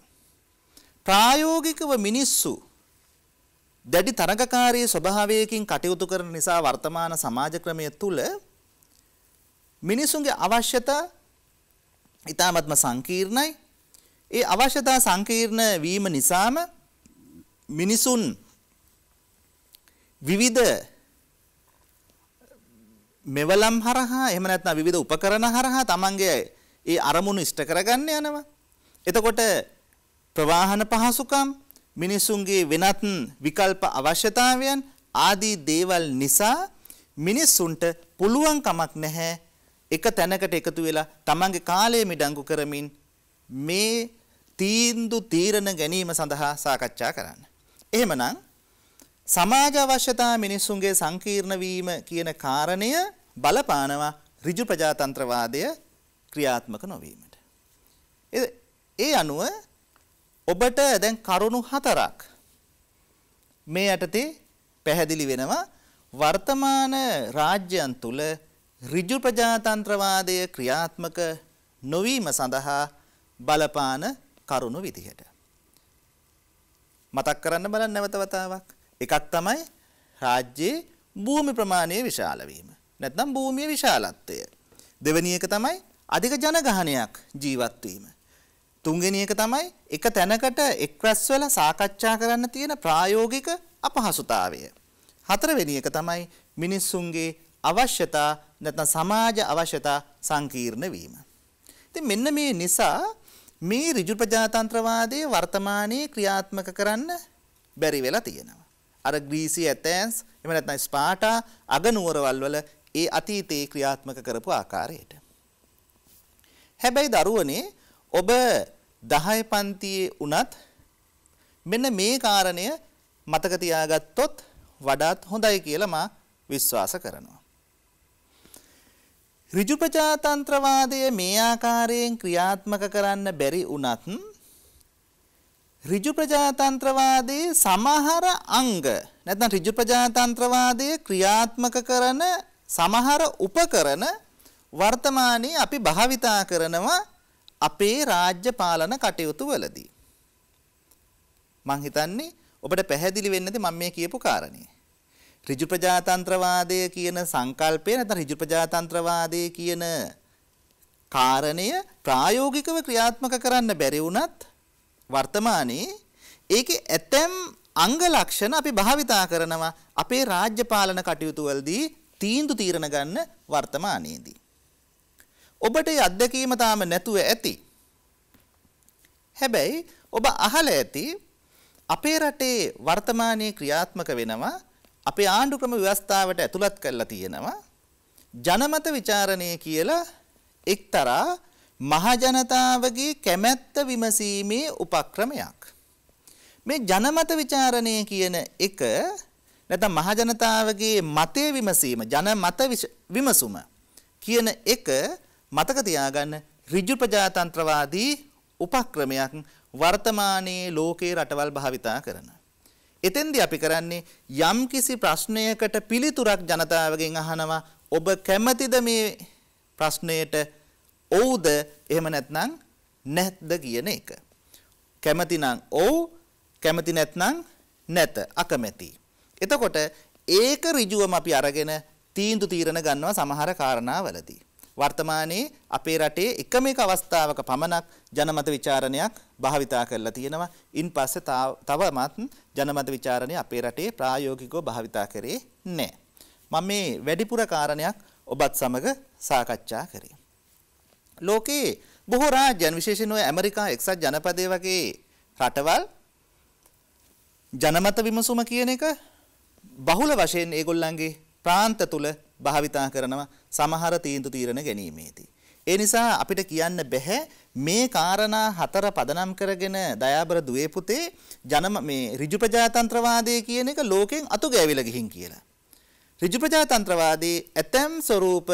ප්‍රායෝගිකව මිනිස්සු දැඩි තරඟකාරී ස්වභාවයකින් කටයුතු කරන නිසා වර්තමාන සමාජ ක්‍රමය තුල මිනිසුන්ගේ අවශ්‍යතා ඊටාත්ම සංකීර්ණයි. ඒ අවශ්‍යතා සංකීර්ණ වීම නිසාම මිනිසුන් විවිධ මෙවලම් හරහා එහෙම නැත්නම් විවිධ උපකරණ හරහා තමන්ගේ ඒ අරමුණු ඉෂ්ට කරගන්න යනවා. එතකොට ප්‍රවාහන පහසුකම් මිනිසුන්ගේ වෙනත් විකල්ප අවශ්‍යතාවයන් ආදී දේවල් නිසා මිනිස්සුන්ට පුළුවන් කමක් නැහැ එක තැනකට එකතු වෙලා තමන්ගේ කාලය මිඩංගු කරමින් මේ තීන්දු තීරණ ගැනීම සඳහා සාකච්ඡා කරන්න. එහෙමනම් සමාජ අවශ්‍යතා මිනිසුන්ගේ සංකීර්ණ වීම කියන කාරණය බලපානවා ඍජු ප්‍රජාතන්ත්‍රවාදය ක්‍රියාත්මක නොවීමට. ඒ අනුව ඔබට දැන් කරුණු හතරක් මේ යටතේ පැහැදිලි වෙනවා වර්තමාන රාජ්‍යයන් තුල ඍජු ප්‍රජාතන්ත්‍රවාදය ක්‍රියාත්මක නොවීම සඳහා බලපාන කරුණු විදිහට. මතක් කරන්න බලන්න නැවත වතාවක්. එකක් තමයි රාජ්‍යයේ භූමි ප්‍රමාණය විශාල වීම. නැත්නම් භූමියේ විශාලත්වය. දෙවෙනි එක තමයි අධික ජනගහනයක් ජීවත් වීම. තුන්වෙනි එක තමයි එක තැනකට එක්රැස් වෙලා සාකච්ඡා කරන්න තියෙන ප්‍රායෝගික අපහසුතාවය. හතරවෙනි එක තමයි මිනිස්සුන්ගේ අවශ්‍යතා නැත්නම් සමාජ අවශ්‍යතා සංකීර්ණ වීම. ඉතින් මෙන්න මේ නිසා මේ ඍජු ප්‍රජාතන්ත්‍රවාදයේ වර්තමානයේ ක්‍රියාත්මක කරන්න බැරි වෙලා තියෙනවා. අර ග්‍රීසි ඇතැන්ස් එහෙම නැත්නම් ස්පාටා අගනුවරවල් වල ඒ අතීතයේ ක්‍රියාත්මක කරපු ආකාරයට. හැබැයි දරුවනේ ඔබ 10 පන්තියේ උනත් මෙන්න මේ කාරණය මතක තියාගත්තොත් වඩාත් හොඳයි කියලා මා විශ්වාස කරනවා. ඍජු ප්‍රජාතන්ත්‍රවාදය මේ ආකාරයෙන් ක්‍රියාත්මක කරන්න බැරි වුණත් ඍජු ප්‍රජාතන්ත්‍රවාදයේ සමහර අංග නැත්නම් ඍජු ප්‍රජාතන්ත්‍රවාදයේ ක්‍රියාත්මක කරන සමහර උපකරණ වර්තමානයේ අපි භාවිතා කරනවා අපේ රාජ්‍ය පාලන කටයුතු වලදී. මං හිතන්නේ ඔබට පැහැදිලි වෙන්නද මම මේ කියපු කාරණේ. ඍජු ප්‍රජාතන්ත්‍රවාදය කියන සංකල්පය නැත්නම් ඍජු ප්‍රජාතන්ත්‍රවාදය කියන කාරණය ප්‍රායෝගිකව ක්‍රියාත්මක කරන්න බැරි වුණත් වර්තමානයේ ඒකේ ඇතැම් අංග ලක්ෂණ අපි භාවිතා කරනවා අපේ රාජ්‍ය පාලන කටයුතු වලදී තීන්දු තීරණ ගන්න වර්තමානයේදී. ඔබට ඒ අත්දැකීම තාම නැතුව ඇති. හැබැයි ඔබ අහලා ඇති අපේ රටේ වර්තමානයේ ක්‍රියාත්මක වෙනවා අපේ ආණ්ඩු ක්‍රම ව්‍යවස්ථාවට ඇතුළත් කරලා තියෙනවා ජනමත ਵਿਚාරණය කියලා එක්තරා මහජනතාවගේ කැමැත්ත විමසීමේ උපක්‍රමයක්. මේ ජනමත ਵਿਚාරණය කියන එක නැත්නම් මහජනතාවගේ මතය විමසීම ජන මත විමසුම කියන එක මතක තියාගන්න ඍජු ප්‍රජාතන්ත්‍රවාදී උපක්‍රමයක් වර්තමානයේ ලෝකේ රටවල් භාවිතා කරන. එතෙන්දී අපි කරන්නේ යම්කිසි ප්‍රශ්නයකට පිළිතුරක් ජනතාවගෙන් අහනවා ඔබ කැමතිද මේ ප්‍රශ්නයට ඔව්ද එහෙම නැත්නම් නැත්ද කියන එක. කැමතිනම් ඔව් කැමති නැත්නම් නැත අකමැතියි. එතකොට ඒක ඍජුවම අපි අරගෙන තීන්දු තීරණ ගන්නවා සමහර කාරණාවලදී. වර්තමානයේ අපේ රටේ එකම එක අවස්ථාවක පමණක් ජනමත විචාරණයක් භාවිතා කරලා තියෙනවා. ඉන්පස්සේ තවමත් ජනමත විචාරණය අපේ රටේ ප්‍රායෝගිකව භාවිතා කරේ නැහැ. මම මේ වැඩිපුර කාරණයක් ඔබත් සමග සාකච්ඡා කරේ. ලෝකයේ බොහෝ රාජ්‍යයන් විශේෂයෙන් ඔය ඇමරිකා එක්සත් ජනපදයේ වගේ රටවල් ජනමත විමසුම කියන එක බහුල වශයෙන් ඒගොල්ලන්ගේ ප්‍රාන්ත තුල භාවිතා කරනවා සමහර තීන්දු තීරණ ගැනීමේදී. ඒ නිසා අපිට කියන්න බැහැ මේ காரணා හතර පදනම් කරගෙන දයාබර දුවේ පුතේ ජනම මේ ඍජු ප්‍රජාතන්ත්‍රවාදය කියන එක ලෝකෙන් අතු ගෑවිලා ගිහින් කියලා. ඍජු ප්‍රජාතන්ත්‍රවාදී ඇතම් ස්වરૂප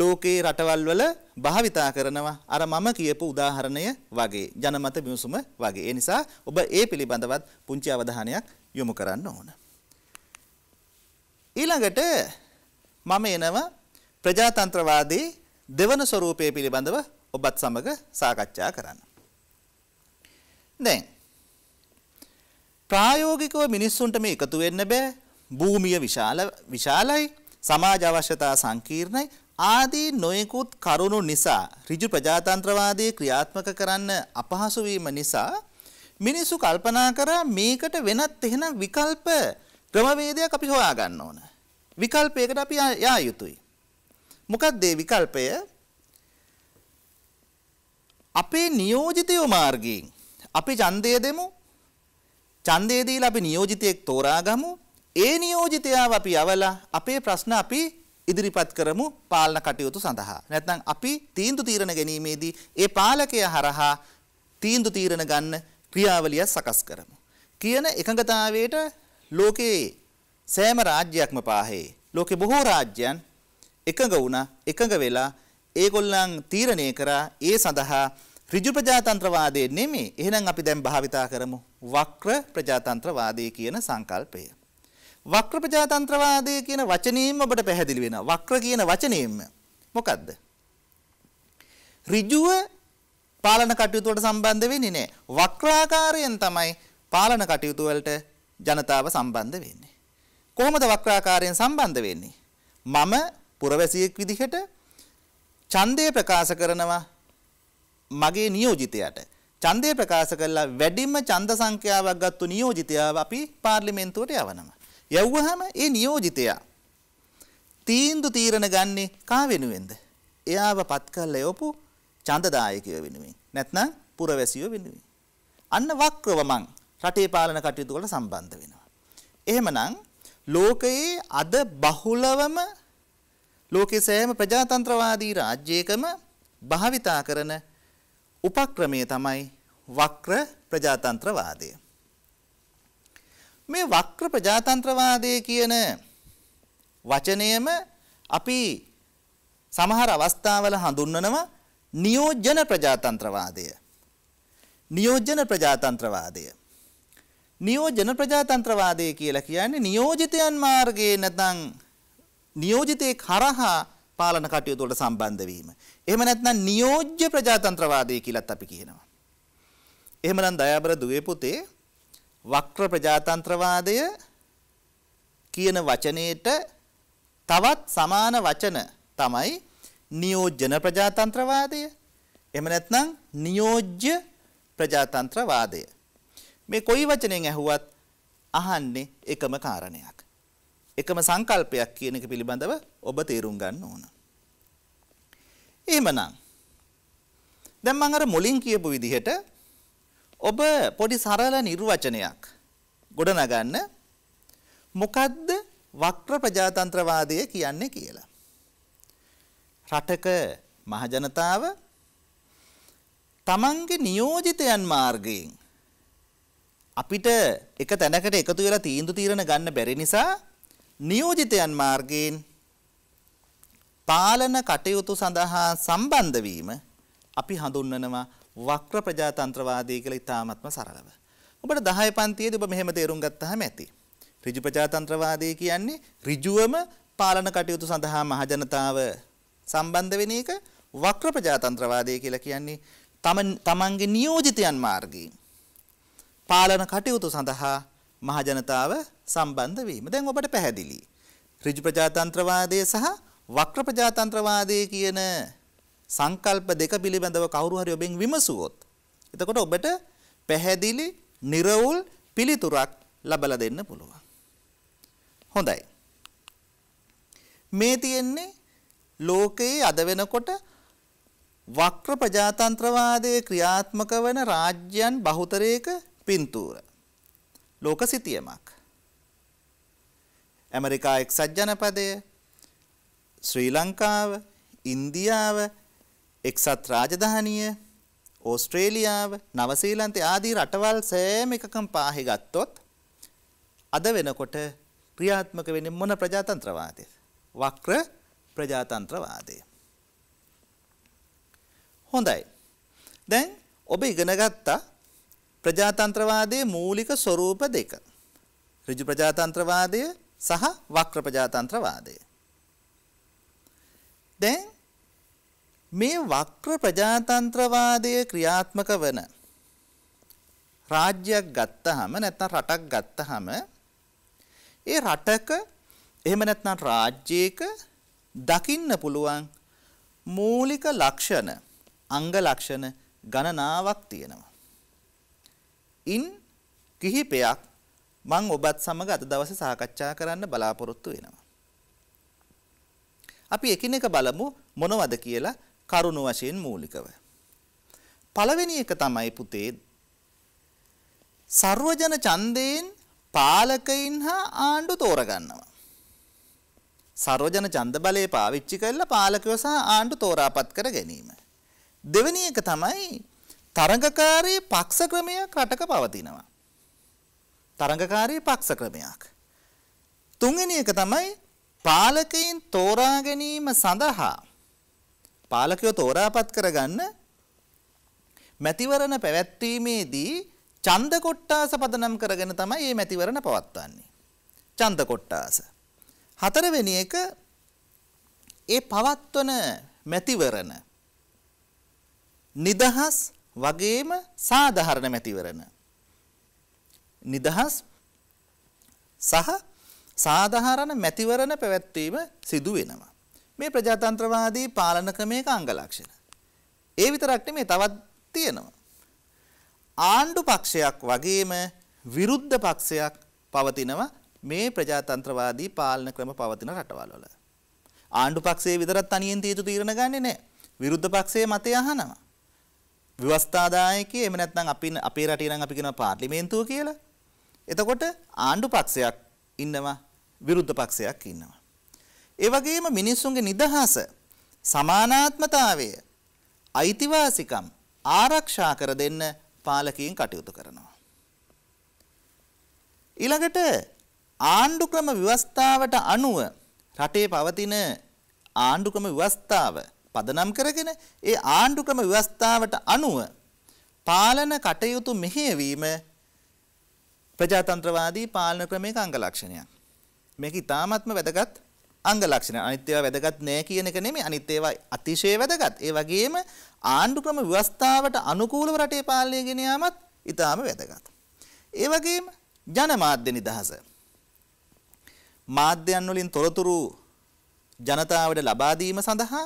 ලෝකේ රටවල් වල භාවිතා කරනවා අර මම කියපු උදාහරණය වගේ ජනමත විමසුම වගේ. ඒ නිසා ඔබ ඒ පිළිබඳවත් පුංචි අවධානයක් යොමු කරන්න ඕන. ඊළඟට මම එනවා ප්‍රජාතන්ත්‍රවාදී දෙවන ස්වරූපය පිළිබඳව ඔබත් සමග සාකච්ඡා කරන්න. දැන් ප්‍රායෝගිකව මිනිස්සුන්ට මේ එකතු වෙන්න බෑ. භූමිය විශාල විශාලයි, සමාජ අවශ්‍යතා සංකීර්ණයි ආදී නොයෙකුත් කරුණු නිසා ඍජු ප්‍රජාතන්ත්‍රවාදී ක්‍රියාත්මක කරන්න අපහසු නිසා මිනිස්සු කල්පනා කරා මේකට වෙනත් එහෙනම් විකල්ප ක්‍රමවේදයක් අපි හොයාගන්න ඕන. විකල්පයකට අපි යා යුතුයි. මොකක්ද ඒ විකල්පය? අපේ නියෝජිතයෝ මාර්ගයෙන් අපි ඡන්දය දෙමු. ඡන්දය දීලා අපි නියෝජිතයෙක් තෝරාගමු. ඒ නියෝජිතයාව අපි අවලා අපේ ප්‍රශ්න අපි ඉදිරිපත් කරමු පාලන කටයුතු සඳහා. නැත්නම් අපි තීන්දුව තීරණ ගැනීමේදී ඒ පාලකයා හරහා තීන්දුව තීරණ ගන්න ක්‍රියාවලිය සකස් කරමු. කියන එකඟතාවයට ලෝකයේ සෑම රාජ්‍යයක්ම පාහේ ලෝකෙ බොහෝ රාජ්‍යයන් එකඟ වුණා එකඟ වෙලා ඒගොල්ලන් තීරණය කරා ඒ සඳහා ඍජු ප්‍රජාතන්ත්‍රවාදය නෙමෙයි එහෙනම් අපි දැන් භාවිතා කරමු වක්‍ර ප්‍රජාතන්ත්‍රවාදය කියන සංකල්පය වක්‍ර ප්‍රජාතන්ත්‍රවාදය කියන වචනේම ඔබට පැහැදිලි වෙනවා. වක්‍ර කියන වචනේම මොකද්ද? ඍජුව පාලන කටයුතු වලට සම්බන්ධ වෙන්නේ නැහැ. වක්‍රාකාරයෙන් තමයි පාලන කටයුතු වලට ජනතාව සම්බන්ධ වෙන්නේ. කොහොමද වක්‍රාකාරයෙන් සම්බන්ධ වෙන්නේ? මම පුරවැසියෙක් විදිහට ඡන්දය ප්‍රකාශ කරනවා මගේ නියෝජිතයාට. ඡන්දය ප්‍රකාශ කළා වැඩිම ඡන්ද සංඛ්‍යාවක් ගත්තු නියෝජිතයාව අපි පාර්ලිමේන්තුවට යවනවා. යවුවහම ඒ නියෝජිතයා තීන්දුව තීරණ ගන්නෙ කා වෙනුවෙන්ද? එයාව පත් කරලා යවපු ඡන්දදායකයෝ වෙනුවෙන්. නැත්නම් පුරවැසියෝ වෙනුවෙන්. අන්න වක්‍රව මං රටේ පාලන කටයුතු වලට සම්බන්ධ වෙනවා. එහෙමනම් ලෝකයේ අද බහුලවම ලෝකයේ සෑම ප්‍රජාතන්ත්‍රවාදී රාජ්‍යයකම භාවිතා කරන උපක්‍රමය තමයි වක්‍ර ප්‍රජාතන්ත්‍රවාදය. මේ වක්‍ර ප්‍රජාතන්ත්‍රවාදය කියන වචනයම අපි සමහර අවස්ථාවල හඳුන්වනවා නියෝජන ප්‍රජාතන්ත්‍රවාදය. නියෝජන ප්‍රජාතන්ත්‍රවාදය. නියෝජන ප්‍රජාතන්ත්‍රවාදය කියලා කියන්නේ නියෝජිතයන් මාර්ගයේ නැත්නම් නියෝජිතේ කරහා පාලන කටයුතු වලට සම්බන්ධ වීම. එහෙම නැත්නම් නියෝජ්‍ය ප්‍රජාතන්ත්‍රවාදය කියලාත් අපි කියනවා. එහෙමනම් දයාබර දුවේ පුතේ වක්‍ර ප්‍රජාතන්ත්‍රවාදය කියන වචනේට තවත් සමාන වචන තමයි නියෝජන ප්‍රජාතන්ත්‍රවාදය. එහෙම නැත්නම් නියෝජ්‍ය ප්‍රජාතන්ත්‍රවාදය. මේ කොයි වචනයෙන් ඇහුවත් අහන්නේ එකම කාරණයක්. එකම සංකල්පයක් කියන එක පිළිබඳව ඔබ තේරුම් ගන්න ඕන. එහෙමනම් දැන් මම අර මුලින් කියපු විදිහට ඔබ පොඩි සරල නිර්වචනයක් ගොඩනගන්න මොකද්ද වක්‍ර ප්‍රජාතන්ත්‍රවාදය කියන්නේ කියලා. රටක මහජනතාව තමන්ගේ නියෝජිතයන් මාර්ගයෙන් අපිට එක තැනකට එකතු වෙලා තීන්දුව తీරන ගන්න බැරි නිසා නියෝජිතයන් මාර්ගයෙන් පාලන කටයුතු සඳහා සම්බන්ධ වීම අපි හඳුන්වනවා වක්‍ර ප්‍රජාතන්ත්‍රවාදී කියලා ඉතාමත්ම සරලව. ඔබට 10 පන්තියේදී ඔබ මෙහෙම තේරුම් ගත්තාම ඇති. ඍජු ප්‍රජාතන්ත්‍රවාදී කියන්නේ ඍජුවම පාලන කටයුතු සඳහා මහජනතාව සම්බන්ධ වෙන එක වක්‍ර ප්‍රජාතන්ත්‍රවාදී කියලා කියන්නේ තමන්ගේ නියෝජිතයන් මාර්ගයෙන් පාලන කටයුතු සඳහා මහජනතාව සම්බන්ධ වීම. දැන් ඔබට පැහැදිලි. ඍජු ප්‍රජාතන්ත්‍රවාදය සහ වක්‍ර ප්‍රජාතන්ත්‍රවාදය කියන සංකල්ප දෙක පිළිබඳව කවුරු හරි ඔබෙන් විමසුවොත් එතකොට ඔබට පැහැදිලි නිර්වුල් පිළිතුරක් ලබලා දෙන්න පුළුවන්. හොඳයි. මේ තියෙන්නේ ලෝකයේ අද වෙනකොට වක්‍ර ප්‍රජාතන්ත්‍රවාදයේ ක්‍රියාත්මක වන රාජ්‍යයන් බහුතරයක පින්තූර. ලෝක සිතියමක්. ඇමරිකා එක්සත් ජනපදය ශ්‍රී ලංකාව ඉන්දියාව එක්සත් රාජධානිය ඕස්ට්‍රේලියාව නවසීලන්තේ ආදී රටවල් සෑම එකකම පාහේ ගත්තොත් අද වෙනකොට ක්‍රියාත්මක වෙන්නේ මොන ප්‍රජාතන්ත්‍රවාදයද? වක්‍ර ප්‍රජාතන්ත්‍රවාදය. හොඳයි. දැන් ඔබ ඉගෙන ගත්තා ප්‍රජාතන්ත්‍රවාදයේ මූලික ස්වરૂප දෙක. ඍජු ප්‍රජාතන්ත්‍රවාදය සහ වක්‍ර ප්‍රජාතන්ත්‍රවාදය. දැන් මේ වක්‍ර ප්‍රජාතන්ත්‍රවාදය ක්‍රියාත්මක වන රාජ්‍යයක් ගත්තහම නැත්නම් රටක් ගත්තහම ඒ රටක එහෙම නැත්නම් රාජ්‍යයක දකින්න පුළුවන් මූලික ලක්ෂණ අංග ලක්ෂණ ගණනාවක් තියෙනවා. ඉන් කිහිපයක් මං ඔබත් සමග අද දවසේ සාකච්ඡා කරන්න බලාපොරොත්තු වෙනවා. අපි එකිනෙක බලමු මොනවද කියලා කරුණු වශයෙන් මූලිකව. පළවෙනි එක තමයි පුතේ සර්වජන ඡන්දයෙන් පාලකයින් හා ආණ්ඩු තෝරගන්නවා. සර්වජන ඡන්ද බලය පාවිච්චි කරලා පාලකයෝ සහ ආණ්ඩු තෝරාපත් කර ගැනීම. දෙවෙනි එක තමයි තරඟකාරී පක්ෂ ක්‍රමයක් රටක පවතිනවා. තරඟකාරී පක්ෂ ක්‍රමයක්. තුන්වෙනි එක තමයි පාලකයින් තෝරා ගැනීම සඳහා පාලකයෝ තෝරාපත් කරගන්න මැතිවරණ පැවැත්වීමේදී ඡන්ද කොට්ටාස පදනම් කරගෙන තමයි මේ මැතිවරණ පවත්වන්නේ. ඡන්ද කොට්ටාස. හතරවෙනි එක ඒ පවත්වන මැතිවරණ නිදහස් වගේම සාධාරණ මැතිවරණ නිදහස් සහ සාධාරණ මැතිවරණ පැවැත්වීම සිදු වෙනවා. මේ ප්‍රජාතන්ත්‍රවාදී පාලන ක්‍රමයක අංගලක්ෂණ. ඒ විතරක් නෙමේ තවත් තියෙනවා. ආණ්ඩු පක්ෂයක් වගේම විරුද්ධ පක්ෂයක් පවතිනවා මේ ප්‍රජාතන්ත්‍රවාදී පාලන ක්‍රම පවතින රටවල් වල. ආණ්ඩු පක්ෂයේ විතරක් තනියෙන් තීතු තීරණ ගන්නේ නැහැ. විරුද්ධ පක්ෂයේ මතය අහනවා. ව්‍යවස්ථාදායකයෙ එහෙම නැත්නම් අපි අපේ රටේ නම් අපි කියනවා පාර්ලිමේන්තුව කියලා. එතකොට ආණ්ඩු පක්ෂයක් ඉන්නවා විරුද්ධ පක්ෂයක් ඉන්නවා. ඒ වගේම මිනිස්සුන්ගේ නිදහස සමානාත්මතාවය අයිතිවාසිකම් ආරක්ෂා කර දෙන්න පාලකීන් කටයුතු කරනවා. ඊළඟට ආණ්ඩු ක්‍රම ව්‍යවස්ථාවට අනුව රටේ පවතින ආණ්ඩු ක්‍රම ව්‍යවස්ථාව පදනම් කරගෙන ඒ ආණ්ඩු ක්‍රම ව්‍යවස්ථාවට අනුව පාලන කටයුතු මෙහෙයවීම ප්‍රජාතන්ත්‍රවාදී පාලන ක්‍රමයක අංගලක්ෂණයක්. මේක ඉතාමත්ම වැදගත් අංගලක්ෂණ. අනිත් ඒවා වැදගත් නෑ කියන එක නෙමෙයි. අනිත් ඒවා අතිශය වැදගත්. ඒ වගේම ආණ්ඩු ක්‍රම ව්‍යවස්ථාවට අනුකූලව රටේ පාලනය ගෙන යාමත් ඉතාම වැදගත්. ඒ වගේම ජනමාධ්‍ය නිදහස. මාධ්‍යයන් වලින් තොරතුරු ජනතාවට ලබා දීම සඳහා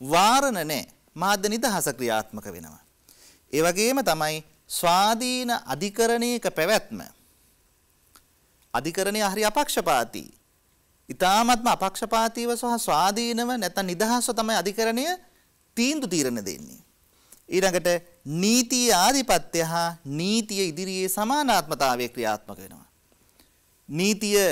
වාරණ නැහැ. මාධ්‍ය නිදහස ක්‍රියාත්මක වෙනවා. ඒ වගේම තමයි ස්වාධීන අධිකරණයක පැවැත්ම. අධිකරණය හරි අපක්ෂපාතී. ඉතාමත්ම අපක්ෂපාතීව සහ ස්වාධීනව නැත්නම් නිදහස්ව තමයි අධිකරණය තීන්දුව తీරන දෙන්නේ. ඊළඟට නීතිය ආධිපත්‍ය හා නීතිය ඉදිරියේ සමානාත්මතාවය ක්‍රියාත්මක වෙනවා. නීතිය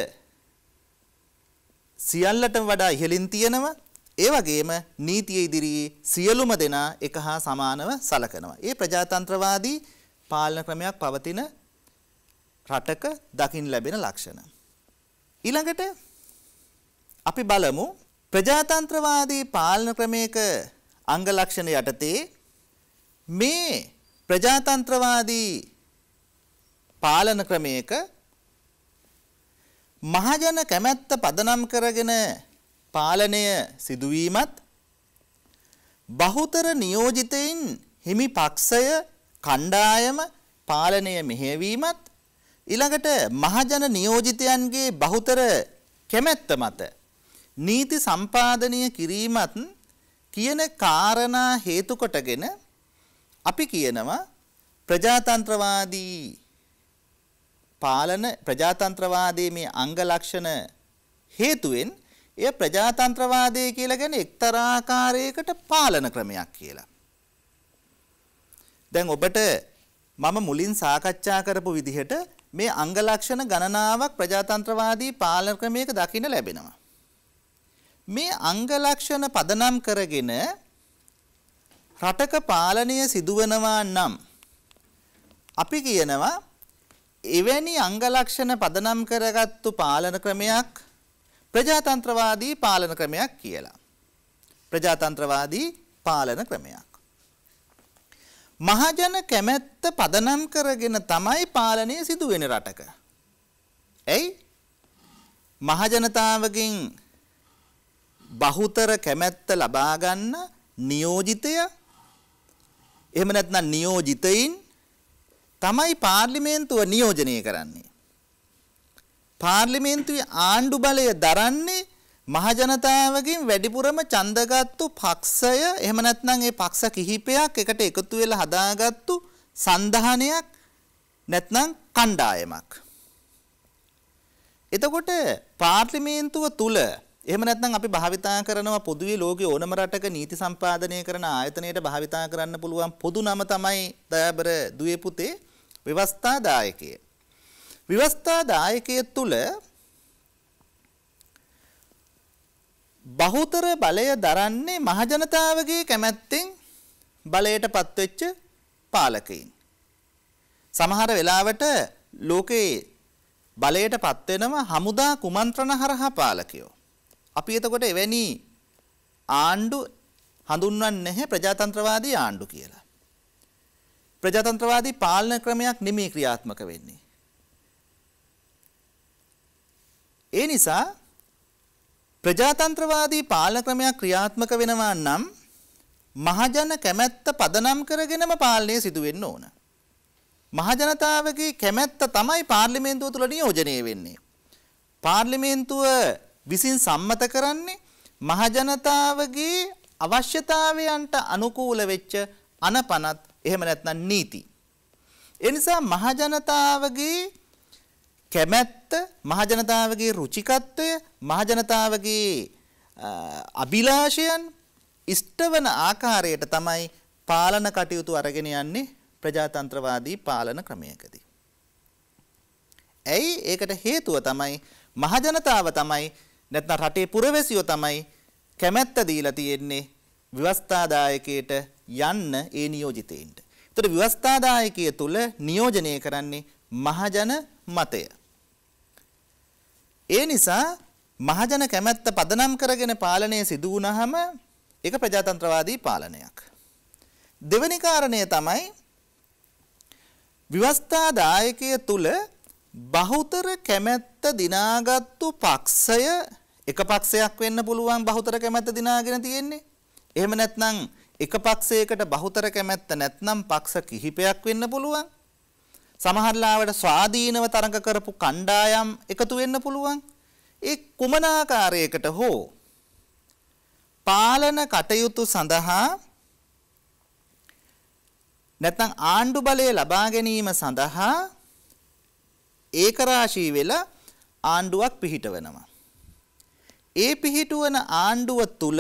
සියල්ලටම වඩා ඉහළින් තියෙනවා ඒ වගේම නීතිය ඉදිරියේ සියලුම දෙනා එක හා සමානව සලකනවා. ඒ ප්‍රජාතන්ත්‍රවාදී පාලන ක්‍රමයක් පවතින රටක දකින් ලැබෙන ලක්ෂණ. ඊළඟට අපි බලමු ප්‍රජාතන්ත්‍රවාදී පාලන ක්‍රමයක අංග ලක්ෂණ යටතේ මේ ප්‍රජාතන්ත්‍රවාදී පාලන ක්‍රමයක මහජන කැමැත්ත පදනම් කරගෙන පාලනය සිදුවීමත් බහුතර නියෝජිතයින් හිමි පක්ෂය කණ්ඩායම පාලනය මෙහෙවීමත් ඊළඟට මහජන නියෝජිතයන්ගේ බහුතර කැමැත්ත මත නීති සම්පාදනය කිරීමත් කියන කාරණා හේතු කොටගෙන අපි කියනවා ප්‍රජාතන්ත්‍රවාදී පාලන ප්‍රජාතන්ත්‍රවාදයේ මේ අංග ලක්ෂණ හේතුවෙන් එය ප්‍රජාතන්ත්‍රවාදය කියලා ගැන එක්තරා ආකාරයකට පාලන ක්‍රමයක් කියලා. දැන් ඔබට මම මුලින් සාකච්ඡා කරපු විදිහට මේ අංග ලක්ෂණ ගණනාවක් ප්‍රජාතන්ත්‍රවාදී පාලන ක්‍රමයක දකින්න ලැබෙනවා. මේ අංග ලක්ෂණ පදනම් කරගෙන රටක පාලනය සිදුවනවා නම් අපි කියනවා එවැනි අංග ලක්ෂණ පදනම් කරගත්තු පාලන ක්‍රමයක් ප්‍රජාතන්ත්‍රවාදී පාලන ක්‍රමයක් කියලා. ප්‍රජාතන්ත්‍රවාදී පාලන ක්‍රමයක්. මහජන කැමැත්ත පදනම් කරගෙන තමයි පාලනය සිදුවෙන රටක. ඇයි? මහජනතාවගෙන් බහුතර කැමැත්ත ලබා ගන්න නියෝජිතය එහෙම නැත්නම් නියෝජිතයින් තමයි පාර්ලිමේන්තුව නියෝජනය කරන්නේ. පාර්ලිමේන්තුවේ ආණ්ඩු බලය දරන්නේ මහජනතාවගෙන් වැඩිපුරම ඡන්දගත්තු පක්ෂය එහෙම නැත්නම් ඒ පක්ෂ කිහිපයක් එකට එකතු වෙලා හදාගත්තු සන්ධානයක් නැත්නම් කණ්ඩායමක්. එතකොට පාර්ලිමේන්තුව තුල එහෙම නැත්නම් අපි භාවිතා කරනවා පොදුවේ ලෝකයේ ඕනම රටක නීති සම්පාදනය කරන ආයතනයට භාවිතා කරන්න පුළුවන් පොදු නම තමයි දයාබර දුවේ පුතේ ව්‍යවස්ථාදායකය. ව්‍යවස්ථාදායකය තුල බහුතර බලය දරන්නේ මහජනතාවගේ කැමැත්තෙන් බලයට පත්වෙච්ච පාලකයින්. සමහර වෙලාවට ලෝකයේ බලයට පත්වෙනම හමුදා කුමන්ත්‍රණ හරහා පාලකයෝ. අපි එතකොට එවැනි ආණ්ඩු හඳුන්වන්නේ නැහැ ප්‍රජාතන්ත්‍රවාදී ආණ්ඩු කියලා. ප්‍රජාතන්ත්‍රවාදී පාලන ක්‍රමයක් නෙමෙයි ක්‍රියාත්මක වෙන්නේ. ඒ නිසා ප්‍රජාතන්ත්‍රවාදී පාලන ක්‍රමයක් ක්‍රියාත්මක වෙනවා නම් මහජන කැමැත්ත පදනම් කරගෙනම පාලනය සිදු වෙන්න ඕන. මහජනතාවගේ කැමැත්ත තමයි පාර්ලිමේන්තුව තුළ නියෝජනය වෙන්නේ. පාර්ලිමේන්තුව විසින් සම්මත කරන්නේ මහජනතාවගේ අවශ්‍යතාවයන්ට අනුකූල වෙච්ච අනපනත් එහෙම නැත්නම් නීති. එනිසා මහජනතාවගේ කැමැත්ත මහජනතාවගේ රුචිකත්වය මහජනතාවගේ අභිලාෂයන් ඉෂ්ටවන ආකාරයට තමයි පාලන කටයුතු අරගෙන යන්නේ ප්‍රජාතන්ත්‍රවාදී පාලන ක්‍රමයකදී. ඇයි ඒකට හේතුව තමයි මහජනතාව තමයි නැත්නම් රටේ පුරවැසියෝ තමයි කැමැත්ත දීලා තියෙන්නේ ව්‍යවස්ථාදායකයට යන්න ඒ නියෝජිතයින්ට. එතකොට ව්‍යවස්ථාදායකය තුල නියෝජනය කරන්නේ මහජන මතය. ඒ නිසා මහජන කැමැත්ත පදනම් කරගෙන පාලනය සිදු වුණාම ඒක ප්‍රජාතන්ත්‍රවාදී පාලනයක්. දෙවෙනි කාරණය තමයි විවස්ථා දායකය තුල බහුතර කැමැත්ත දිනාගත්තු පක්ෂය එක පක්ෂයක් වෙන්න පුළුවන් බහුතර කැමැත්ත දිනාගෙන තියෙන්නේ. එහෙම නැත්නම් එක පක්ෂයකට බහුතර කැමැත්ත නැත්නම් පක්ෂ කිහිපයක් වෙන්න පුළුවන්. සමහරලාවට ස්වාධීනව තරඟ කරපු කණ්ඩායම් එකතු වෙන්න පුළුවන්. ඒ කුමනාකාරයකට හෝ පාලන කටයුතු සඳහා නැත්නම් ආණ්ඩු බලය ලබා ගැනීම සඳහා ඒකරාශී වෙලා ආණ්ඩුවක් පිහිටවනවා. ඒ පිහිටුවන ආණ්ඩුව තුල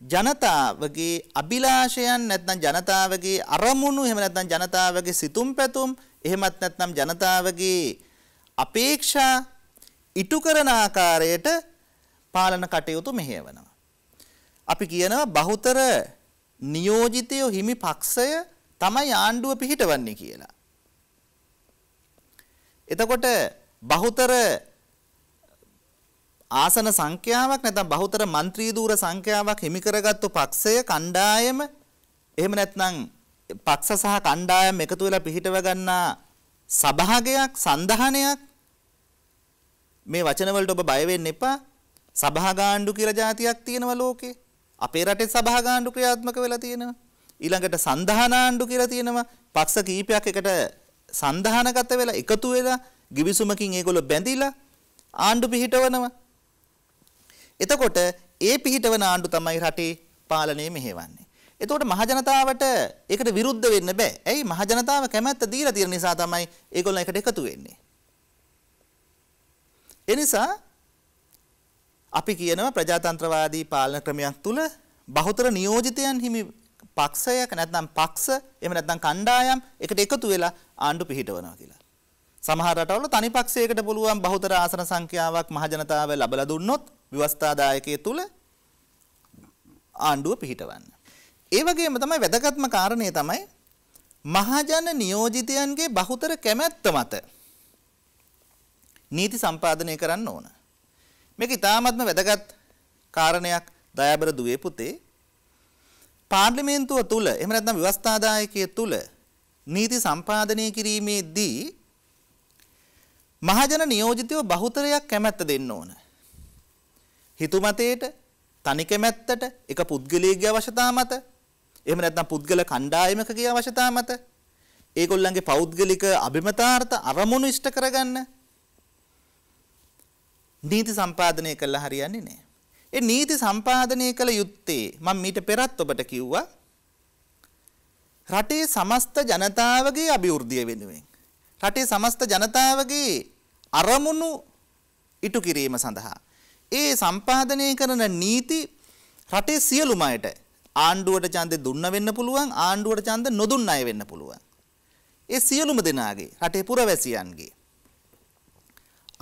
ජනතාවගේ අභිලාෂයන් නැත්නම් ජනතාවගේ අරමුණු එහෙම නැත්නම් ජනතාවගේ සිතුම් පැතුම් එහෙමත් නැත්නම් ජනතාවගේ අපේක්ෂා ඉටු කරන ආකාරයට පාලන කටයුතු මෙහෙයවනවා. අපි කියනවා බහුතර නියෝජිතය හිමි පක්ෂය තමයි ආණ්ඩුව පිහිටවන්නේ කියලා. එතකොට බහුතර ආසන සංඛ්‍යාවක් නැත්නම් බහුතර മന്ത്രී දූර සංඛ්‍යාවක් හිමි කරගත්තු පක්ෂය කණ්ඩායම එහෙම නැත්නම් පක්ෂ සහ කණ්ඩායම් එකතු වෙලා පිහිටව ගන්නා සභාගයක් සඳහනයක් මේ වචන වලට ඔබ බය වෙන්න එපා සභාගාණ්ඩු කියලා જાතියක් තියෙනවා ලෝකේ අපේ රටේ සභාගාණ්ඩු ක්‍රියාත්මක වෙලා තියෙනවා ඊළඟට සන්දහනාණ්ඩු කියලා තියෙනවා පක්ෂ කීපයක් එකට සන්දහනගත වෙලා එකතු වෙලා ගිවිසුමකින් ඒගොල්ලෝ බැඳිලා ආණ්ඩු පිහිටවනවා එතකොට ඒ පිහිටවන ආණ්ඩු තමයි රටේ පාලනය මෙහෙවන්නේ. එතකොට මහජනතාවට ඒකට විරුද්ධ වෙන්න බෑ. ඇයි මහජනතාව කැමැත්ත දීලා තියෙන නිසා තමයි ඒගොල්ලෝ එකට එකතු වෙන්නේ. ඒ නිසා අපි කියනවා ප්‍රජාතන්ත්‍රවාදී පාලන ක්‍රමයක් තුල බහුතර නියෝජිතයන් හිමි පක්ෂයක නැත්නම් පක්ෂ එහෙම නැත්නම් කණ්ඩායම් එකට එකතු වෙලා ආණ්ඩු පිහිටවනවා කියලා. සමහර රටවල තනි පක්ෂයකට පුළුවන් බහුතර ආසන සංඛ්‍යාවක් මහජනතාව ලැබලා දුන්නොත් ව්‍යවස්ථාදායකය තුල ආණ්ඩුව පිහිටවන්න. ඒ වගේම තමයි වැදගත්ම කාරණය තමයි මහජන නියෝජිතයන්ගේ බහුතර කැමැත්ත මත නීති සම්පාදනය කරන්න ඕන. මේක ඉතාමත්ම වැදගත් කාරණයක් දයාබර දුවේ පුතේ. පාර්ලිමේන්තුව තුල එහෙම නැත්නම් ව්‍යවස්ථාදායකය තුල නීති සම්පාදනය කිරීමේදී මහජන නියෝජිතයෝ බහුතරයක් කැමැත්ත දෙන්න ඕන. හිතුමතේට තනිකමැත්තට එක පුද්ගලයෙක්ගේ අවශ්‍යතාව මත එහෙම නැත්නම් පුද්ගල කණ්ඩායමකගේ අවශ්‍යතාව මත ඒගොල්ලන්ගේ පෞද්ගලික අභිමතාර්ථ අරමුණු ඉෂ්ට කරගන්න නීති සම්පාදනය කළා හරියන්නේ නැහැ. ඒ නීති සම්පාදනය කළ යුත්තේ මම මීට පෙරත් ඔබට කිව්වා රටේ සමස්ත ජනතාවගේ අභිවෘද්ධිය වෙනුවෙන් රටේ සමස්ත ජනතාවගේ අරමුණු ඉටු කිරීම සඳහා ඒ සම්පාදනය කරන නීති රටේ සියලුම අයට ආණ්ඩුවට ඡන්දෙ දුන්න වෙන්න පුළුවන් ආණ්ඩුවට ඡන්ද නොදුන්න අය වෙන්න පුළුවන්. ඒ සියලුම දෙනාගේ රටේ පුරවැසියන්ගේ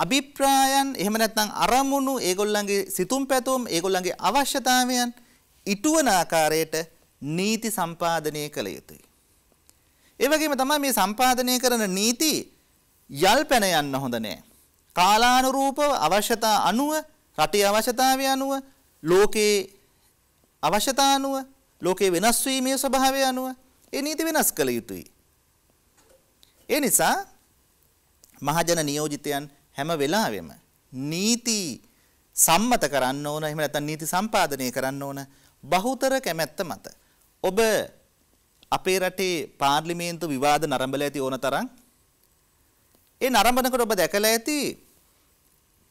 අභිප්‍රායන් එහෙම නැත්නම් අරමුණු ඒගොල්ලන්ගේ සිතුම් පැතුම් ඒගොල්ලන්ගේ අවශ්‍යතාවයන් ඉටුවන ආකාරයට නීති සම්පාදනය කළ යුතුයි. ඒ වගේම තමයි මේ සම්පාදනය කරන නීති යල් පැන යන්න හොඳ නෑ. කාලානුරූපව අවශ්‍යතා අනුව රටේ අවශ්‍යතාවය අනුව ලෝකේ අවශ්‍යතා අනුව ලෝකේ වෙනස් වීමේ ස්වභාවය අනුව ඒ නීති වෙනස් කළ යුතුයි. ඒ නිසා මහජන නියෝජිතයන් හැම වෙලාවෙම නීති සම්මත කරන්න ඕන එහෙම නැත්නම් නීති සම්පාදනය කරන්න ඕන බහුතර කැමැත්ත මත ඔබ අපේ රටේ පාර්ලිමේන්තු විවාද නරඹලා ඇති ඕන තරම් ඒ නරඹනකොට ඔබ දැකලා ඇති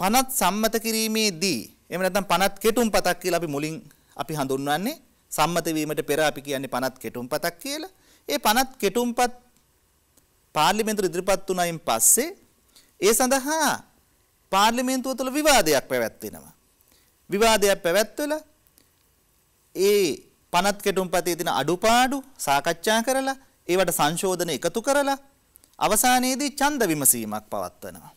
පනත් සම්මත කිරීමේදී එහෙම නැත්නම් පනත් කෙටුම්පතක් කියලා අපි මුලින් අපි හඳුන්වන්නේ සම්මත වීමට පෙර අපි කියන්නේ පනත් කෙටුම්පතක් කියලා. ඒ පනත් කෙටුම්පත් පාර්ලිමේන්තුව ඉදිරිපත් වුණයින් පස්සේ ඒ සඳහා පාර්ලිමේන්තුව තුළ විවාදයක් පැවැත්වෙනවා. විවාදයක් පැවැත්වලා ඒ පනත් කෙටුම්පතේ තියෙන අඩුපාඩු සාකච්ඡා කරලා ඒවට සංශෝධන එකතු කරලා අවසානයේදී ඡන්ද විමසීමක් පවත්වනවා.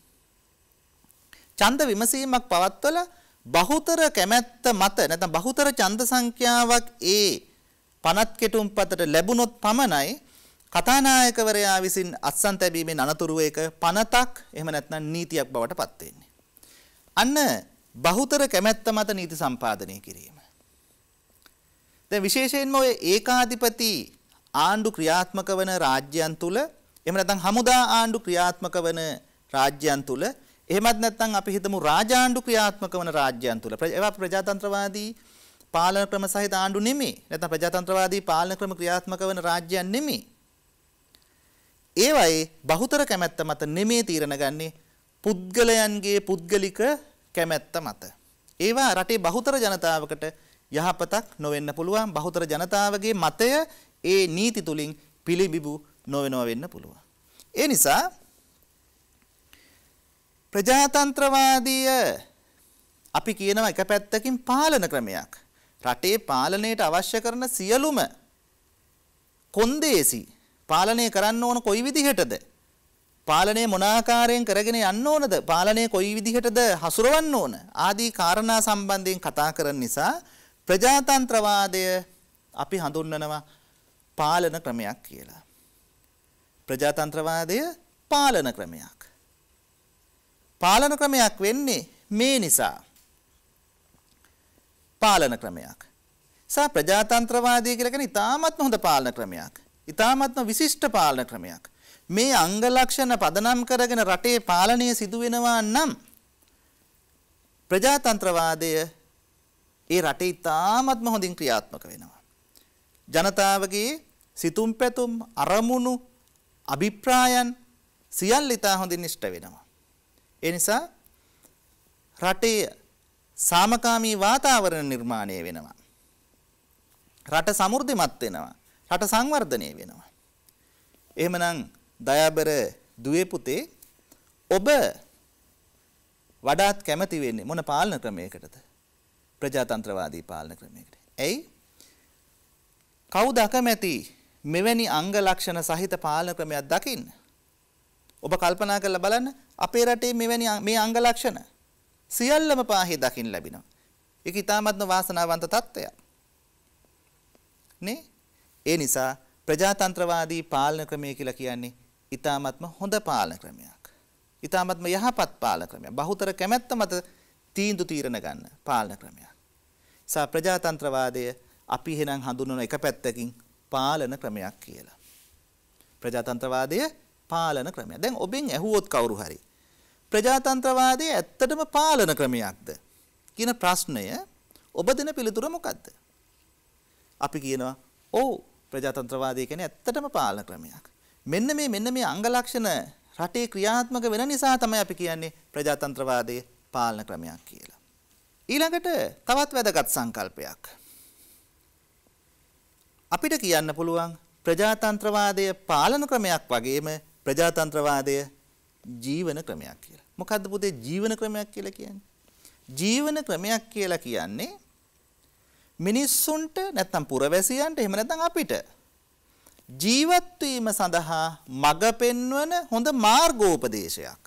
ඡන්ද විමසීමක් පවත්වල බහුතර කැමැත්ත මත නැත්නම් බහුතර ඡන්ද සංඛ්‍යාවක් ඒ පනත් කෙටුම්පතට ලැබුණොත් පමණයි කතානායකවරයා විසින් අත්සන් තැබීමෙන් අනතුරුව එක පනතක් එහෙම නැත්නම් නීතියක් බවට පත් වෙන්නේ. අන්න බහුතර කැමැත්ත මත නීති සම්පාදනය කිරීම. දැන් විශේෂයෙන්ම ඔය ඒකාධිපති ආණ්ඩු ක්‍රියාත්මක වන රාජ්‍යයන් තුල එහෙම නැත්නම් හමුදා ආණ්ඩු ක්‍රියාත්මක වන රාජ්‍යයන් තුල එහෙමත් නැත්නම් අපි හිතමු රාජාණ්ඩු ක්‍රියාත්මක වන රාජ්‍යයන් තුල ඒවා ප්‍රජාතන්ත්‍රවාදී පාලන ක්‍රම සහිත ආණ්ඩු නෙමෙයි. නැත්නම් ප්‍රජාතන්ත්‍රවාදී පාලන ක්‍රම ක්‍රියාත්මක වන රාජ්‍යයන් නෙමෙයි. ඒවයි බහුතර කැමැත්ත මත නෙමේ තීරණ ගන්නේ පුද්ගලයන්ගේ පුද්ගලික කැමැත්ත මත. ඒවා රටේ බහුතර ජනතාවකට යහපතක් නොවෙන්න පුළුවන් බහුතර ජනතාවගේ මතය ඒ නීති තුලින් පිළිබිබු නොවෙනවා වෙන්න පුළුවන්. ඒ නිසා ප්‍රජාතන්ත්‍රවාදීය අපි කියනවා එක පැත්තකින් පාලන ක්‍රමයක්. රටේ පාලනයට අවශ්‍ය කරන සියලුම කොන්දේසි පාලනය කරන්න ඕන කොයි විදිහටද? පාලනය මොනාකාරයෙන් කරගෙන යන්න ඕනද? පාලනය කොයි විදිහටද හසුරවන්න ඕන? ආදී කාරණා සම්බන්ධයෙන් කතා කරන නිසා ප්‍රජාතන්ත්‍රවාදය අපි හඳුන්වනවා පාලන ක්‍රමයක් කියලා. ප්‍රජාතන්ත්‍රවාදය පාලන ක්‍රමයක්. පාලන ක්‍රමයක් වෙන්නේ මේ නිසා. පාලන ක්‍රමයක්. සා ප්‍රජාතන්ත්‍රවාදී කියලා කියන්නේ ඉතාමත්ම හොඳ පාලන ක්‍රමයක්. ඉතාමත්ම විශිෂ්ට පාලන ක්‍රමයක්. මේ අංග ලක්ෂණ පදනම් කරගෙන රටේ පාලනය සිදු වෙනවා නම් ප්‍රජාතන්ත්‍රවාදය ඒ රටේ ඉතාමත්ම හොඳින් ක්‍රියාත්මක වෙනවා. ජනතාවගේ සිතුම් පැතුම් අරමුණු අභිප්‍රායන් සියල්ල ඉතා හොඳින් ඉෂ්ට වෙනවා. ඒ නිසා රටේ සාමකාමී වාතාවරණ නිර්මාණය වෙනවා. රට සමෘද්ධිමත් වෙනවා. රට සංවර්ධනය වෙනවා. එහෙමනම් දයාබර දුවේ පුතේ ඔබ වඩාත් කැමති වෙන්නේ මොන පාලන ක්‍රමයකටද? ප්‍රජාතන්ත්‍රවාදී පාලන ක්‍රමයකට. ඇයි? කවුද අකමැති මෙවැනි අංග ලක්ෂණ සහිත පාලන ක්‍රමයක් දකින්නේ? ඔබ කල්පනා කරලා බලන්න අපේ රටේ මෙවැනි මේ අංග ලක්ෂණ සියල්ලම පාහේ දකින්න ලැබෙනවා. ඒක ඉතාමත්ම වාසනාවන්ත තත්ත්වයක්. නේ? ඒ නිසා ප්‍රජාතන්ත්‍රවාදී පාලන ක්‍රමය කියලා කියන්නේ ඉතාමත්ම හොඳ පාලන ක්‍රමයක්. ඉතාමත්ම යහපත් පාලන ක්‍රමයක්. බහුතර කැමැත්ත මත තීන්දුව తీරන ගන්න පාලන ක්‍රමයක්. සා ප්‍රජාතන්ත්‍රවාදය අපි එහෙනම් හඳුන්වන එක පැත්තකින් පාලන ක්‍රමයක් කියලා. ප්‍රජාතන්ත්‍රවාදය පාලන ක්‍රමයක්. දැන් ඔබෙන් ඇහුවොත් කවුරු හරි ප්‍රජාතන්ත්‍රවාදය ඇත්තටම පාලන ක්‍රමයක්ද කියන ප්‍රශ්නය ඔබ දෙන පිළිතුර මොකක්ද? අපි කියනවා ඔව් ප්‍රජාතන්ත්‍රවාදය කියන්නේ ඇත්තටම පාලන ක්‍රමයක්. මෙන්න මේ මෙන්න මේ අංග ලක්ෂණ රටේ ක්‍රියාත්මක වෙන නිසා තමයි අපි කියන්නේ ප්‍රජාතන්ත්‍රවාදය පාලන ක්‍රමයක් කියලා. ඊළඟට තවත් වැදගත් සංකල්පයක්. අපිට කියන්න පුළුවන් ප්‍රජාතන්ත්‍රවාදය පාලන ක්‍රමයක් වගේම ප්‍රජාතන්ත්‍රවාදය ජීවන ක්‍රමයක් කියලා. මොකද්ද පුතේ ජීවන ක්‍රමයක් කියලා කියන්නේ? ජීවන ක්‍රමයක් කියලා කියන්නේ මිනිස්සුන්ට නැත්තම් පුරවැසියන්ට එහෙම නැත්තම් අපිට ජීවත් වීම සඳහා මඟ පෙන්වන හොඳ මාර්ගෝපදේශයක්.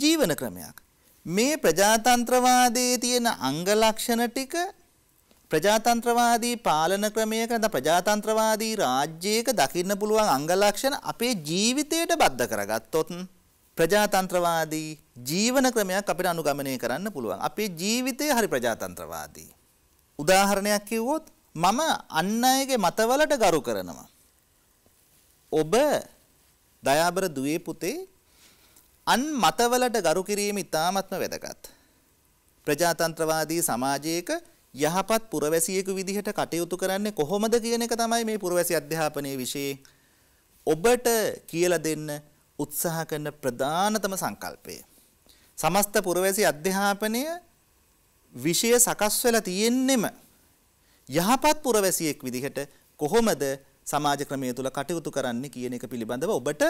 ජීවන ක්‍රමයක්. මේ ප්‍රජාතන්ත්‍රවාදයේ තියෙන අංග ලක්ෂණ ටික ප්‍රජාතන්ත්‍රවාදී පාලන ක්‍රමයක නැත්නම් ප්‍රජාතන්ත්‍රවාදී රාජ්‍යයක දකින්න පුළුවන් අංග ලක්ෂණ අපේ ජීවිතයට බද්ධ කරගත්තොත් ප්‍රජාතන්ත්‍රවාදී ජීවන ක්‍රමයක් අපිට අනුගමනය කරන්න පුළුවන්. අපේ ජීවිතය හරි ප්‍රජාතන්ත්‍රවාදී. උදාහරණයක් කිව්වොත් මම අන් අයගේ මතවලට ගරු කරනවා. ඔබ දයාබර දුවේ පුතේ අන් මතවලට ගරු කිරීම ඉතාමත්ම වැදගත්. ප්‍රජාතන්ත්‍රවාදී සමාජයක යහපත් පුරවැසියෙකු විදිහට කටයුතු කරන්නේ කොහොමද කියන එක තමයි මේ පුරවැසි අධ්‍යාපනයේ විශේෂ ඔබට කියලා දෙන්න උත්සාහ කරන ප්‍රධානතම සංකල්පය. සමස්ත පුරවැසි අධ්‍යාපනය විෂය සකස් වෙලා තියෙන්නෙම යහපත් පුරවැසියෙක් විදිහට කොහොමද සමාජ ක්‍රමය තුල කටයුතු කරන්නේ කියන එක පිළිබඳව ඔබට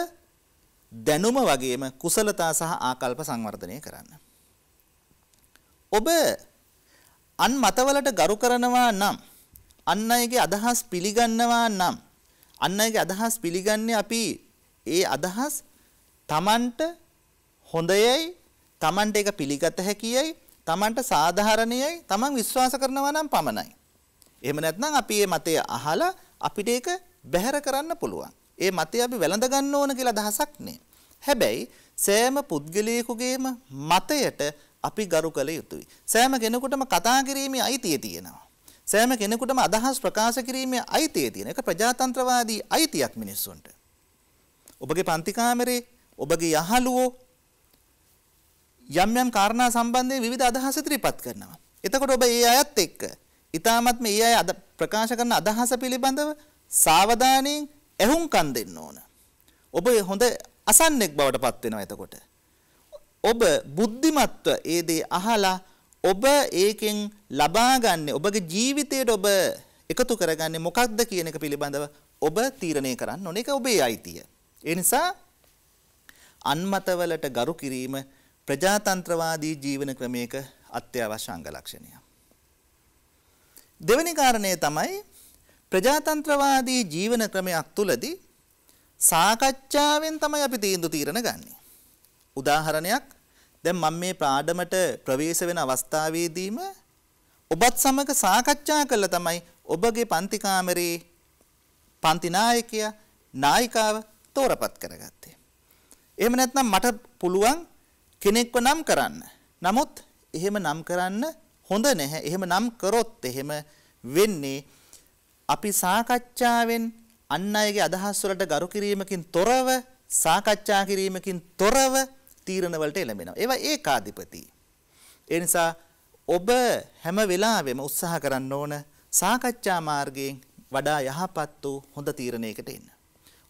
දැනුම වගේම කුසලතා සහ ආකල්ප සංවර්ධනය කරන්න. ඔබ අන් මතවලට ගරු කරනවා නම් අන් අයගේ අදහස් පිළිගන්නවා නම් අන් අයගේ අදහස් පිළිගන්නේ අපි ඒ අදහස් Tamanට හොඳයයි Tamanට ඒක පිළිගත හැකියයි Tamanට සාධාරණයයි Taman විශ්වාස කරනවා නම් පමණයි. එහෙම නැත්නම් අපි මේ මතය අහලා අපිට ඒක බැහැර කරන්න පුළුවන්. ඒ මතය අපි වැළඳ ගන්න ඕන කියලා අදහසක් නෑ. හැබැයි සෑම පුද්ගලයෙකුගේම මතයට අපි ගරු කළ යුතුයි. සෑම කෙනෙකුටම කතා කිරීමේ අයිතිය තියෙනවා. සෑම කෙනෙකුටම අදහස් ප්‍රකාශ කිරීමේ අයිතිය තියෙන එක ප්‍රජාතන්ත්‍රවාදී අයිතියක් මිනිස්සුන්ට. ඔබගේ පන්ති කාමරේ ඔබගේ යහළුවෝ යම් යම් කාරණා සම්බන්ධයෙන් විවිධ අදහස් ඉදිරිපත් කරනවා. එතකොට ඔබ ඒ අයත් එක්ක ඊටමත් මේ අය අද ප්‍රකාශ කරන අදහස පිළිබඳව සාවධානයෙන් ඇහුම්කන් දෙන්න ඕන. ඔබ හොඳ අසන්නෙක් බවට පත් වෙනවා එතකොට. ඔබ බුද්ධිමත්ව ඒ දේ අහලා ඔබ ඒකෙන් ලබාගන්නේ ඔබගේ ජීවිතයට ඔබ එකතු කරගන්නේ මොකක්ද කියන එක පිළිබඳව ඔබ තීරණය කරන්න ඕන ඒක ඔබේ අයිතිය. ඒ නිසා අන්මතවලට ගරු කිරීම ප්‍රජාතන්ත්‍රවාදී ජීවන ක්‍රමයක අත්‍යවශ්‍ය අංග ලක්ෂණය. දෙවෙනි කාරණය තමයි ප්‍රජාතන්ත්‍රවාදී ජීවන ක්‍රමයක් තුලදී සාකච්ඡාවෙන් තමයි අපි තීන්දුව තීරණ ගන්නේ. උදාහරණයක් දැන් මම මේ පාඩමට ප්‍රවේශ වෙන අවස්ථාවේදීම ඔබත් සමග සාකච්ඡා කළා තමයි ඔබගේ පන්ති කාමරේ පන්ති නායකයා නායිකාව තෝරපත් කරගත්තේ. එහෙම නැත්නම් මට පුළුවන් කෙනෙක්ව නම් කරන්න. නමුත් එහෙම නම් කරන්න හොඳ නැහැ. එහෙම නම් කරොත් එහෙම වෙන්නේ අපි සාකච්ඡාවෙන් අන් අයගේ අදහස් වලට ගරු කිරීමකින් තොරව සාකච්ඡා කිරීමකින් තොරව තීරණවලට එළඹෙනවා. ඒවා ඒකාධිපති. ඒ නිසා ඔබ හැම වෙලාවෙම උත්සාහ කරන්න ඕන සාකච්ඡා මාර්ගයෙන් වඩා යහපත් වූ හොඳ තීරණයකට එන්න.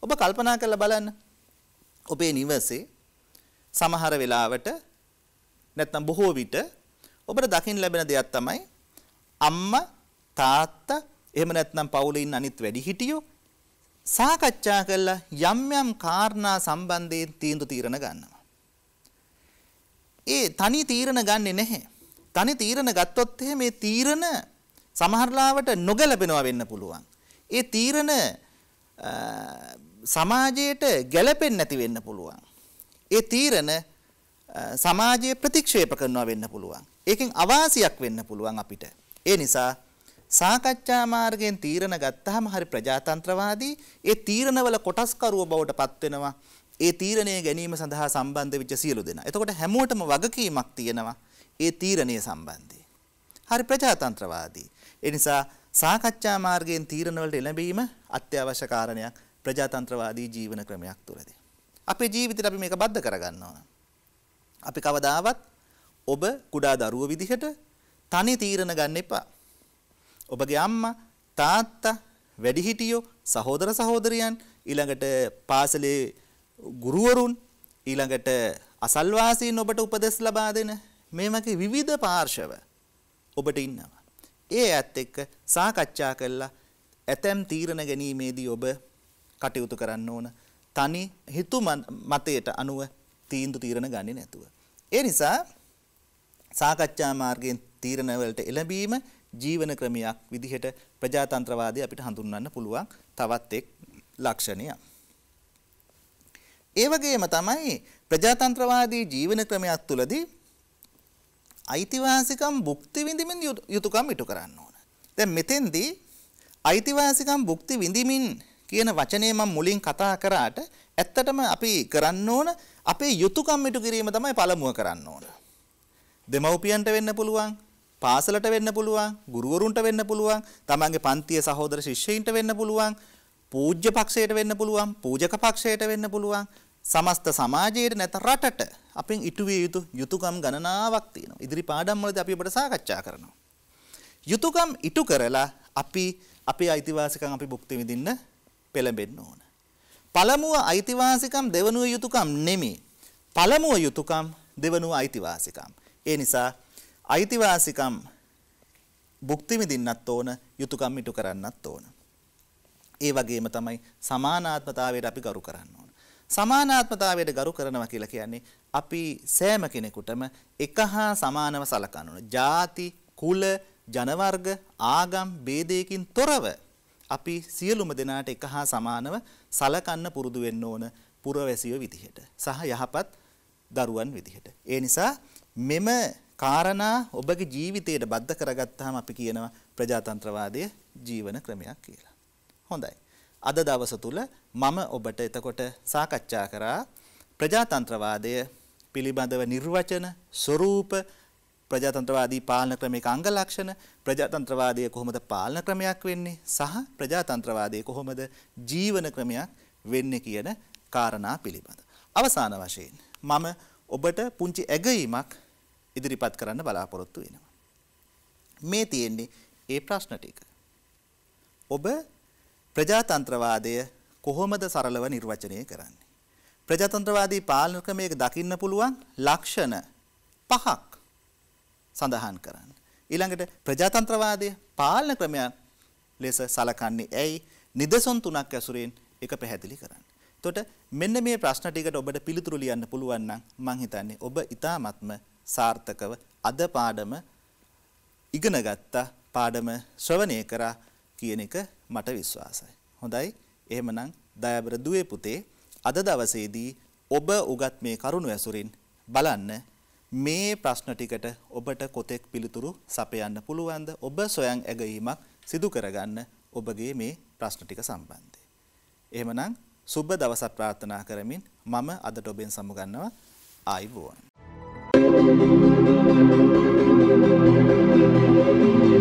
ඔබ කල්පනා කරලා බලන්න. ඔබේ නිවසේ සමහර වෙලාවට නැත්නම් බොහෝ විට ඔබට දකින්න ලැබෙන දෙයක් තමයි අම්මා තාත්තා එහෙම නැත්නම් පවුලේ ඉන්න අනිත් වැඩිහිටියෝ සාකච්ඡා කරලා යම් යම් කාරණා සම්බන්ධයෙන් තීන්දුව තීරණ ගන්නවා. ඒ තනි තීරණ ගන්නෙ නැහැ. තනි තීරණ ගත්තොත් එහෙම මේ තීරණ සමහරලාවට නොගැලපෙනවා වෙන්න පුළුවන්. ඒ තීරණ සමාජයට ගැලපෙන්නේ නැති වෙන්න පුළුවන්. ඒ තීරණ සමාජයේ ප්‍රතික්ෂේප කරනවා වෙන්න පුළුවන්. ඒකෙන් අවාසියක් වෙන්න පුළුවන් අපිට. ඒ නිසා සාකච්ඡා මාර්ගයෙන් තීරණ ගත්තාම හරි ප්‍රජාතන්ත්‍රවාදී ඒ තීරණවල කොටස්කරුව බවට පත් වෙනවා. ඒ තීරණය ගැනීම සඳහා සම්බන්ධ වෙච්ච සියලු දෙනා. එතකොට හැමෝටම වගකීමක් තියෙනවා ඒ තීරණය සම්බන්ධයෙන්. හරි ප්‍රජාතන්ත්‍රවාදී. ඒ නිසා සාකච්ඡා මාර්ගයෙන් තීරණවලට එළඹීම අත්‍යවශ්‍ය කාරණයක් ප්‍රජාතන්ත්‍රවාදී ජීවන ක්‍රමයක් තුළදී. අපේ ජීවිතේට අපි මේක බද්ධ කරගන්න ඕන. අපි කවදාවත් ඔබ කුඩා දරුව විදිහට තනි තීරණ ගන්න එපා. ඔබගේ අම්මා, තාත්තා, වැඩිහිටියෝ, සහෝදර සහෝදරියන් ඊළඟට පාසලේ ගුරුවරුන් ඊළඟට අසල්වාසීන් ඔබට උපදෙස් ලබා දෙන මේ වගේ විවිධ පාර්ශව ඔබට ඉන්නවා. ඒ ඇත් එක්ක සාකච්ඡා කළා ඇතැම් තීරණ ගැනීමේදී ඔබ කටයුතු කරන්න ඕන තනි හිතු මතයට අනුව තීන්දු තීරණ ගන්නේ නැතුව. ඒ නිසා සාකච්ඡා මාර්ගයෙන් තීරණ වලට එළඹීම ජීවන ක්‍රමයක් විදිහට ප්‍රජාතන්ත්‍රවාදී අපිට හඳුන්වන්න පුළුවන් තවත් එක් ලක්ෂණයක්. ඒ වගේම තමයි ප්‍රජාතන්ත්‍රවාදී ජීවන ක්‍රමයක් තුලදී අයිතිවාසිකම් භුක්ති විඳින්මින් යුතුයකම් ඉටු කරන්න ඕන. දැන් මෙතෙන්දී අයිතිවාසිකම් භුක්ති විඳින්මින් කියන වචනේ මම මුලින් කතා කරාට ඇත්තටම අපි කරන්න ඕන අපේ යුතුයකම් ඉටු කිරීම තමයි පළමුව කරන්න ඕන. දෙමව්පියන්ට වෙන්න පුළුවන්, පාසලට වෙන්න පුළුවන්, ගුරුවරුන්ට වෙන්න පුළුවන්, තමන්ගේ පන්තියේ සහෝදර ශිෂ්‍යයින්ට වෙන්න පුළුවන්, පූජ්‍ය පක්ෂයට වෙන්න පුළුවන් පූජක පක්ෂයට වෙන්න පුළුවන් සමස්ත සමාජයට නැත රටට අපෙන් ඉටුවිය යුතු යුතුයකම් ගණනාවක් තියෙනවා. ඉදිරි පාඩම් වලදී අපි ඔබට සාකච්ඡා කරනවා. යුතුයකම් ඉටු කරලා අපි අපේ අයිතිවාසිකම් අපි භුක්ති විඳින්න පෙළඹෙන්න ඕන. පළමුව අයිතිවාසිකම් දෙවනුව යුතුයකම් නෙමෙයි. පළමුව යුතුයකම් දෙවනුව අයිතිවාසිකම්. ඒ නිසා අයිතිවාසිකම් භුක්ති විඳින්නත් ඕන යුතුයකම් ඉටු කරන්නත් ඕන. ඒ වගේම තමයි සමානාත්මතාවයට අපි ගරු කරන්න ඕන. සමානාත්මතාවයට ගරු කරනවා කියලා කියන්නේ අපි සෑම කෙනෙකුටම එක හා සමානව සලකන්න ඕන. ಜಾති, කුල, ජනවර්ග, ආගම් ભેදයකින් තොරව අපි සියලුම දෙනාට එක හා සමානව සලකන්න පුරුදු වෙන්න ඕන පුරවැසියෝ විදිහට සහ යහපත් දරුවන් විදිහට. ඒ නිසා මෙම කාරණා ඔබගේ ජීවිතයට බද්ධ කරගත්තාම අපි කියනවා ප්‍රජාතන්ත්‍රවාදය ජීවන ක්‍රමයක් කියලා. හොඳයි. අද දවස තුල මම ඔබට එතකොට සාකච්ඡා කරා ප්‍රජාතන්ත්‍රවාදය පිළිබඳව නිර්වචන, ස්වરૂප, ප්‍රජාතන්ත්‍රවාදී පාලන ක්‍රමයක අංග ලක්ෂණ, ප්‍රජාතන්ත්‍රවාදය කොහොමද පාලන ක්‍රමයක් වෙන්නේ සහ ප්‍රජාතන්ත්‍රවාදය කොහොමද ජීවන ක්‍රමයක් වෙන්නේ කියන කාරණා පිළිබඳ. අවසාන වශයෙන් මම ඔබට පුංචි ඇගීමක් ඉදිරිපත් කරන්න බලාපොරොත්තු වෙනවා. මේ තියෙන්නේ ඒ ප්‍රශ්න ටික. ඔබ ප්‍රජාතන්ත්‍රවාදය කොහොමද සරලව නිර්වචනය කරන්නේ? ප්‍රජාතන්ත්‍රවාදී පාලන ක්‍රමයක දකින්න පුළුවන් ලක්ෂණ පහක් සඳහන් කරන්න. ඊළඟට ප්‍රජාතන්ත්‍රවාදය පාලන ක්‍රමයක් ලෙස සලකන්නේ ඇයි? නිදසුන් තුනක් ඇසුරෙන් ඒක පැහැදිලි කරන්න. එතකොට මෙන්න මේ ප්‍රශ්න ටිකට ඔබට පිළිතුරු ලියන්න පුළුවන් නම් මම හිතන්නේ ඔබ ඊ타මත්ම සාර්ථකව අද පාඩම ඉගෙන ගත්තා පාඩම ශ්‍රවණය කරා කියන එක මට විශ්වාසයි. හොඳයි එහෙමනම් දයාබර දුවේ පුතේ අද දවසේදී ඔබ උගත් මේ කරුණු ඇසුරින් බලන්න මේ ප්‍රශ්න ටිකට ඔබට කොතෙක් පිළිතුරු සපයන්න පුළුවන්ද ඔබ සොයන් ඇගීමක් සිදු කරගන්න ඔබගේ මේ ප්‍රශ්න ටික සම්බන්ධයෙන්. එහෙමනම් සුබ දවසක් ප්‍රාර්ථනා කරමින් මම අදට ඔබෙන් සමුගන්නවා ආයිබෝන්. Thank you.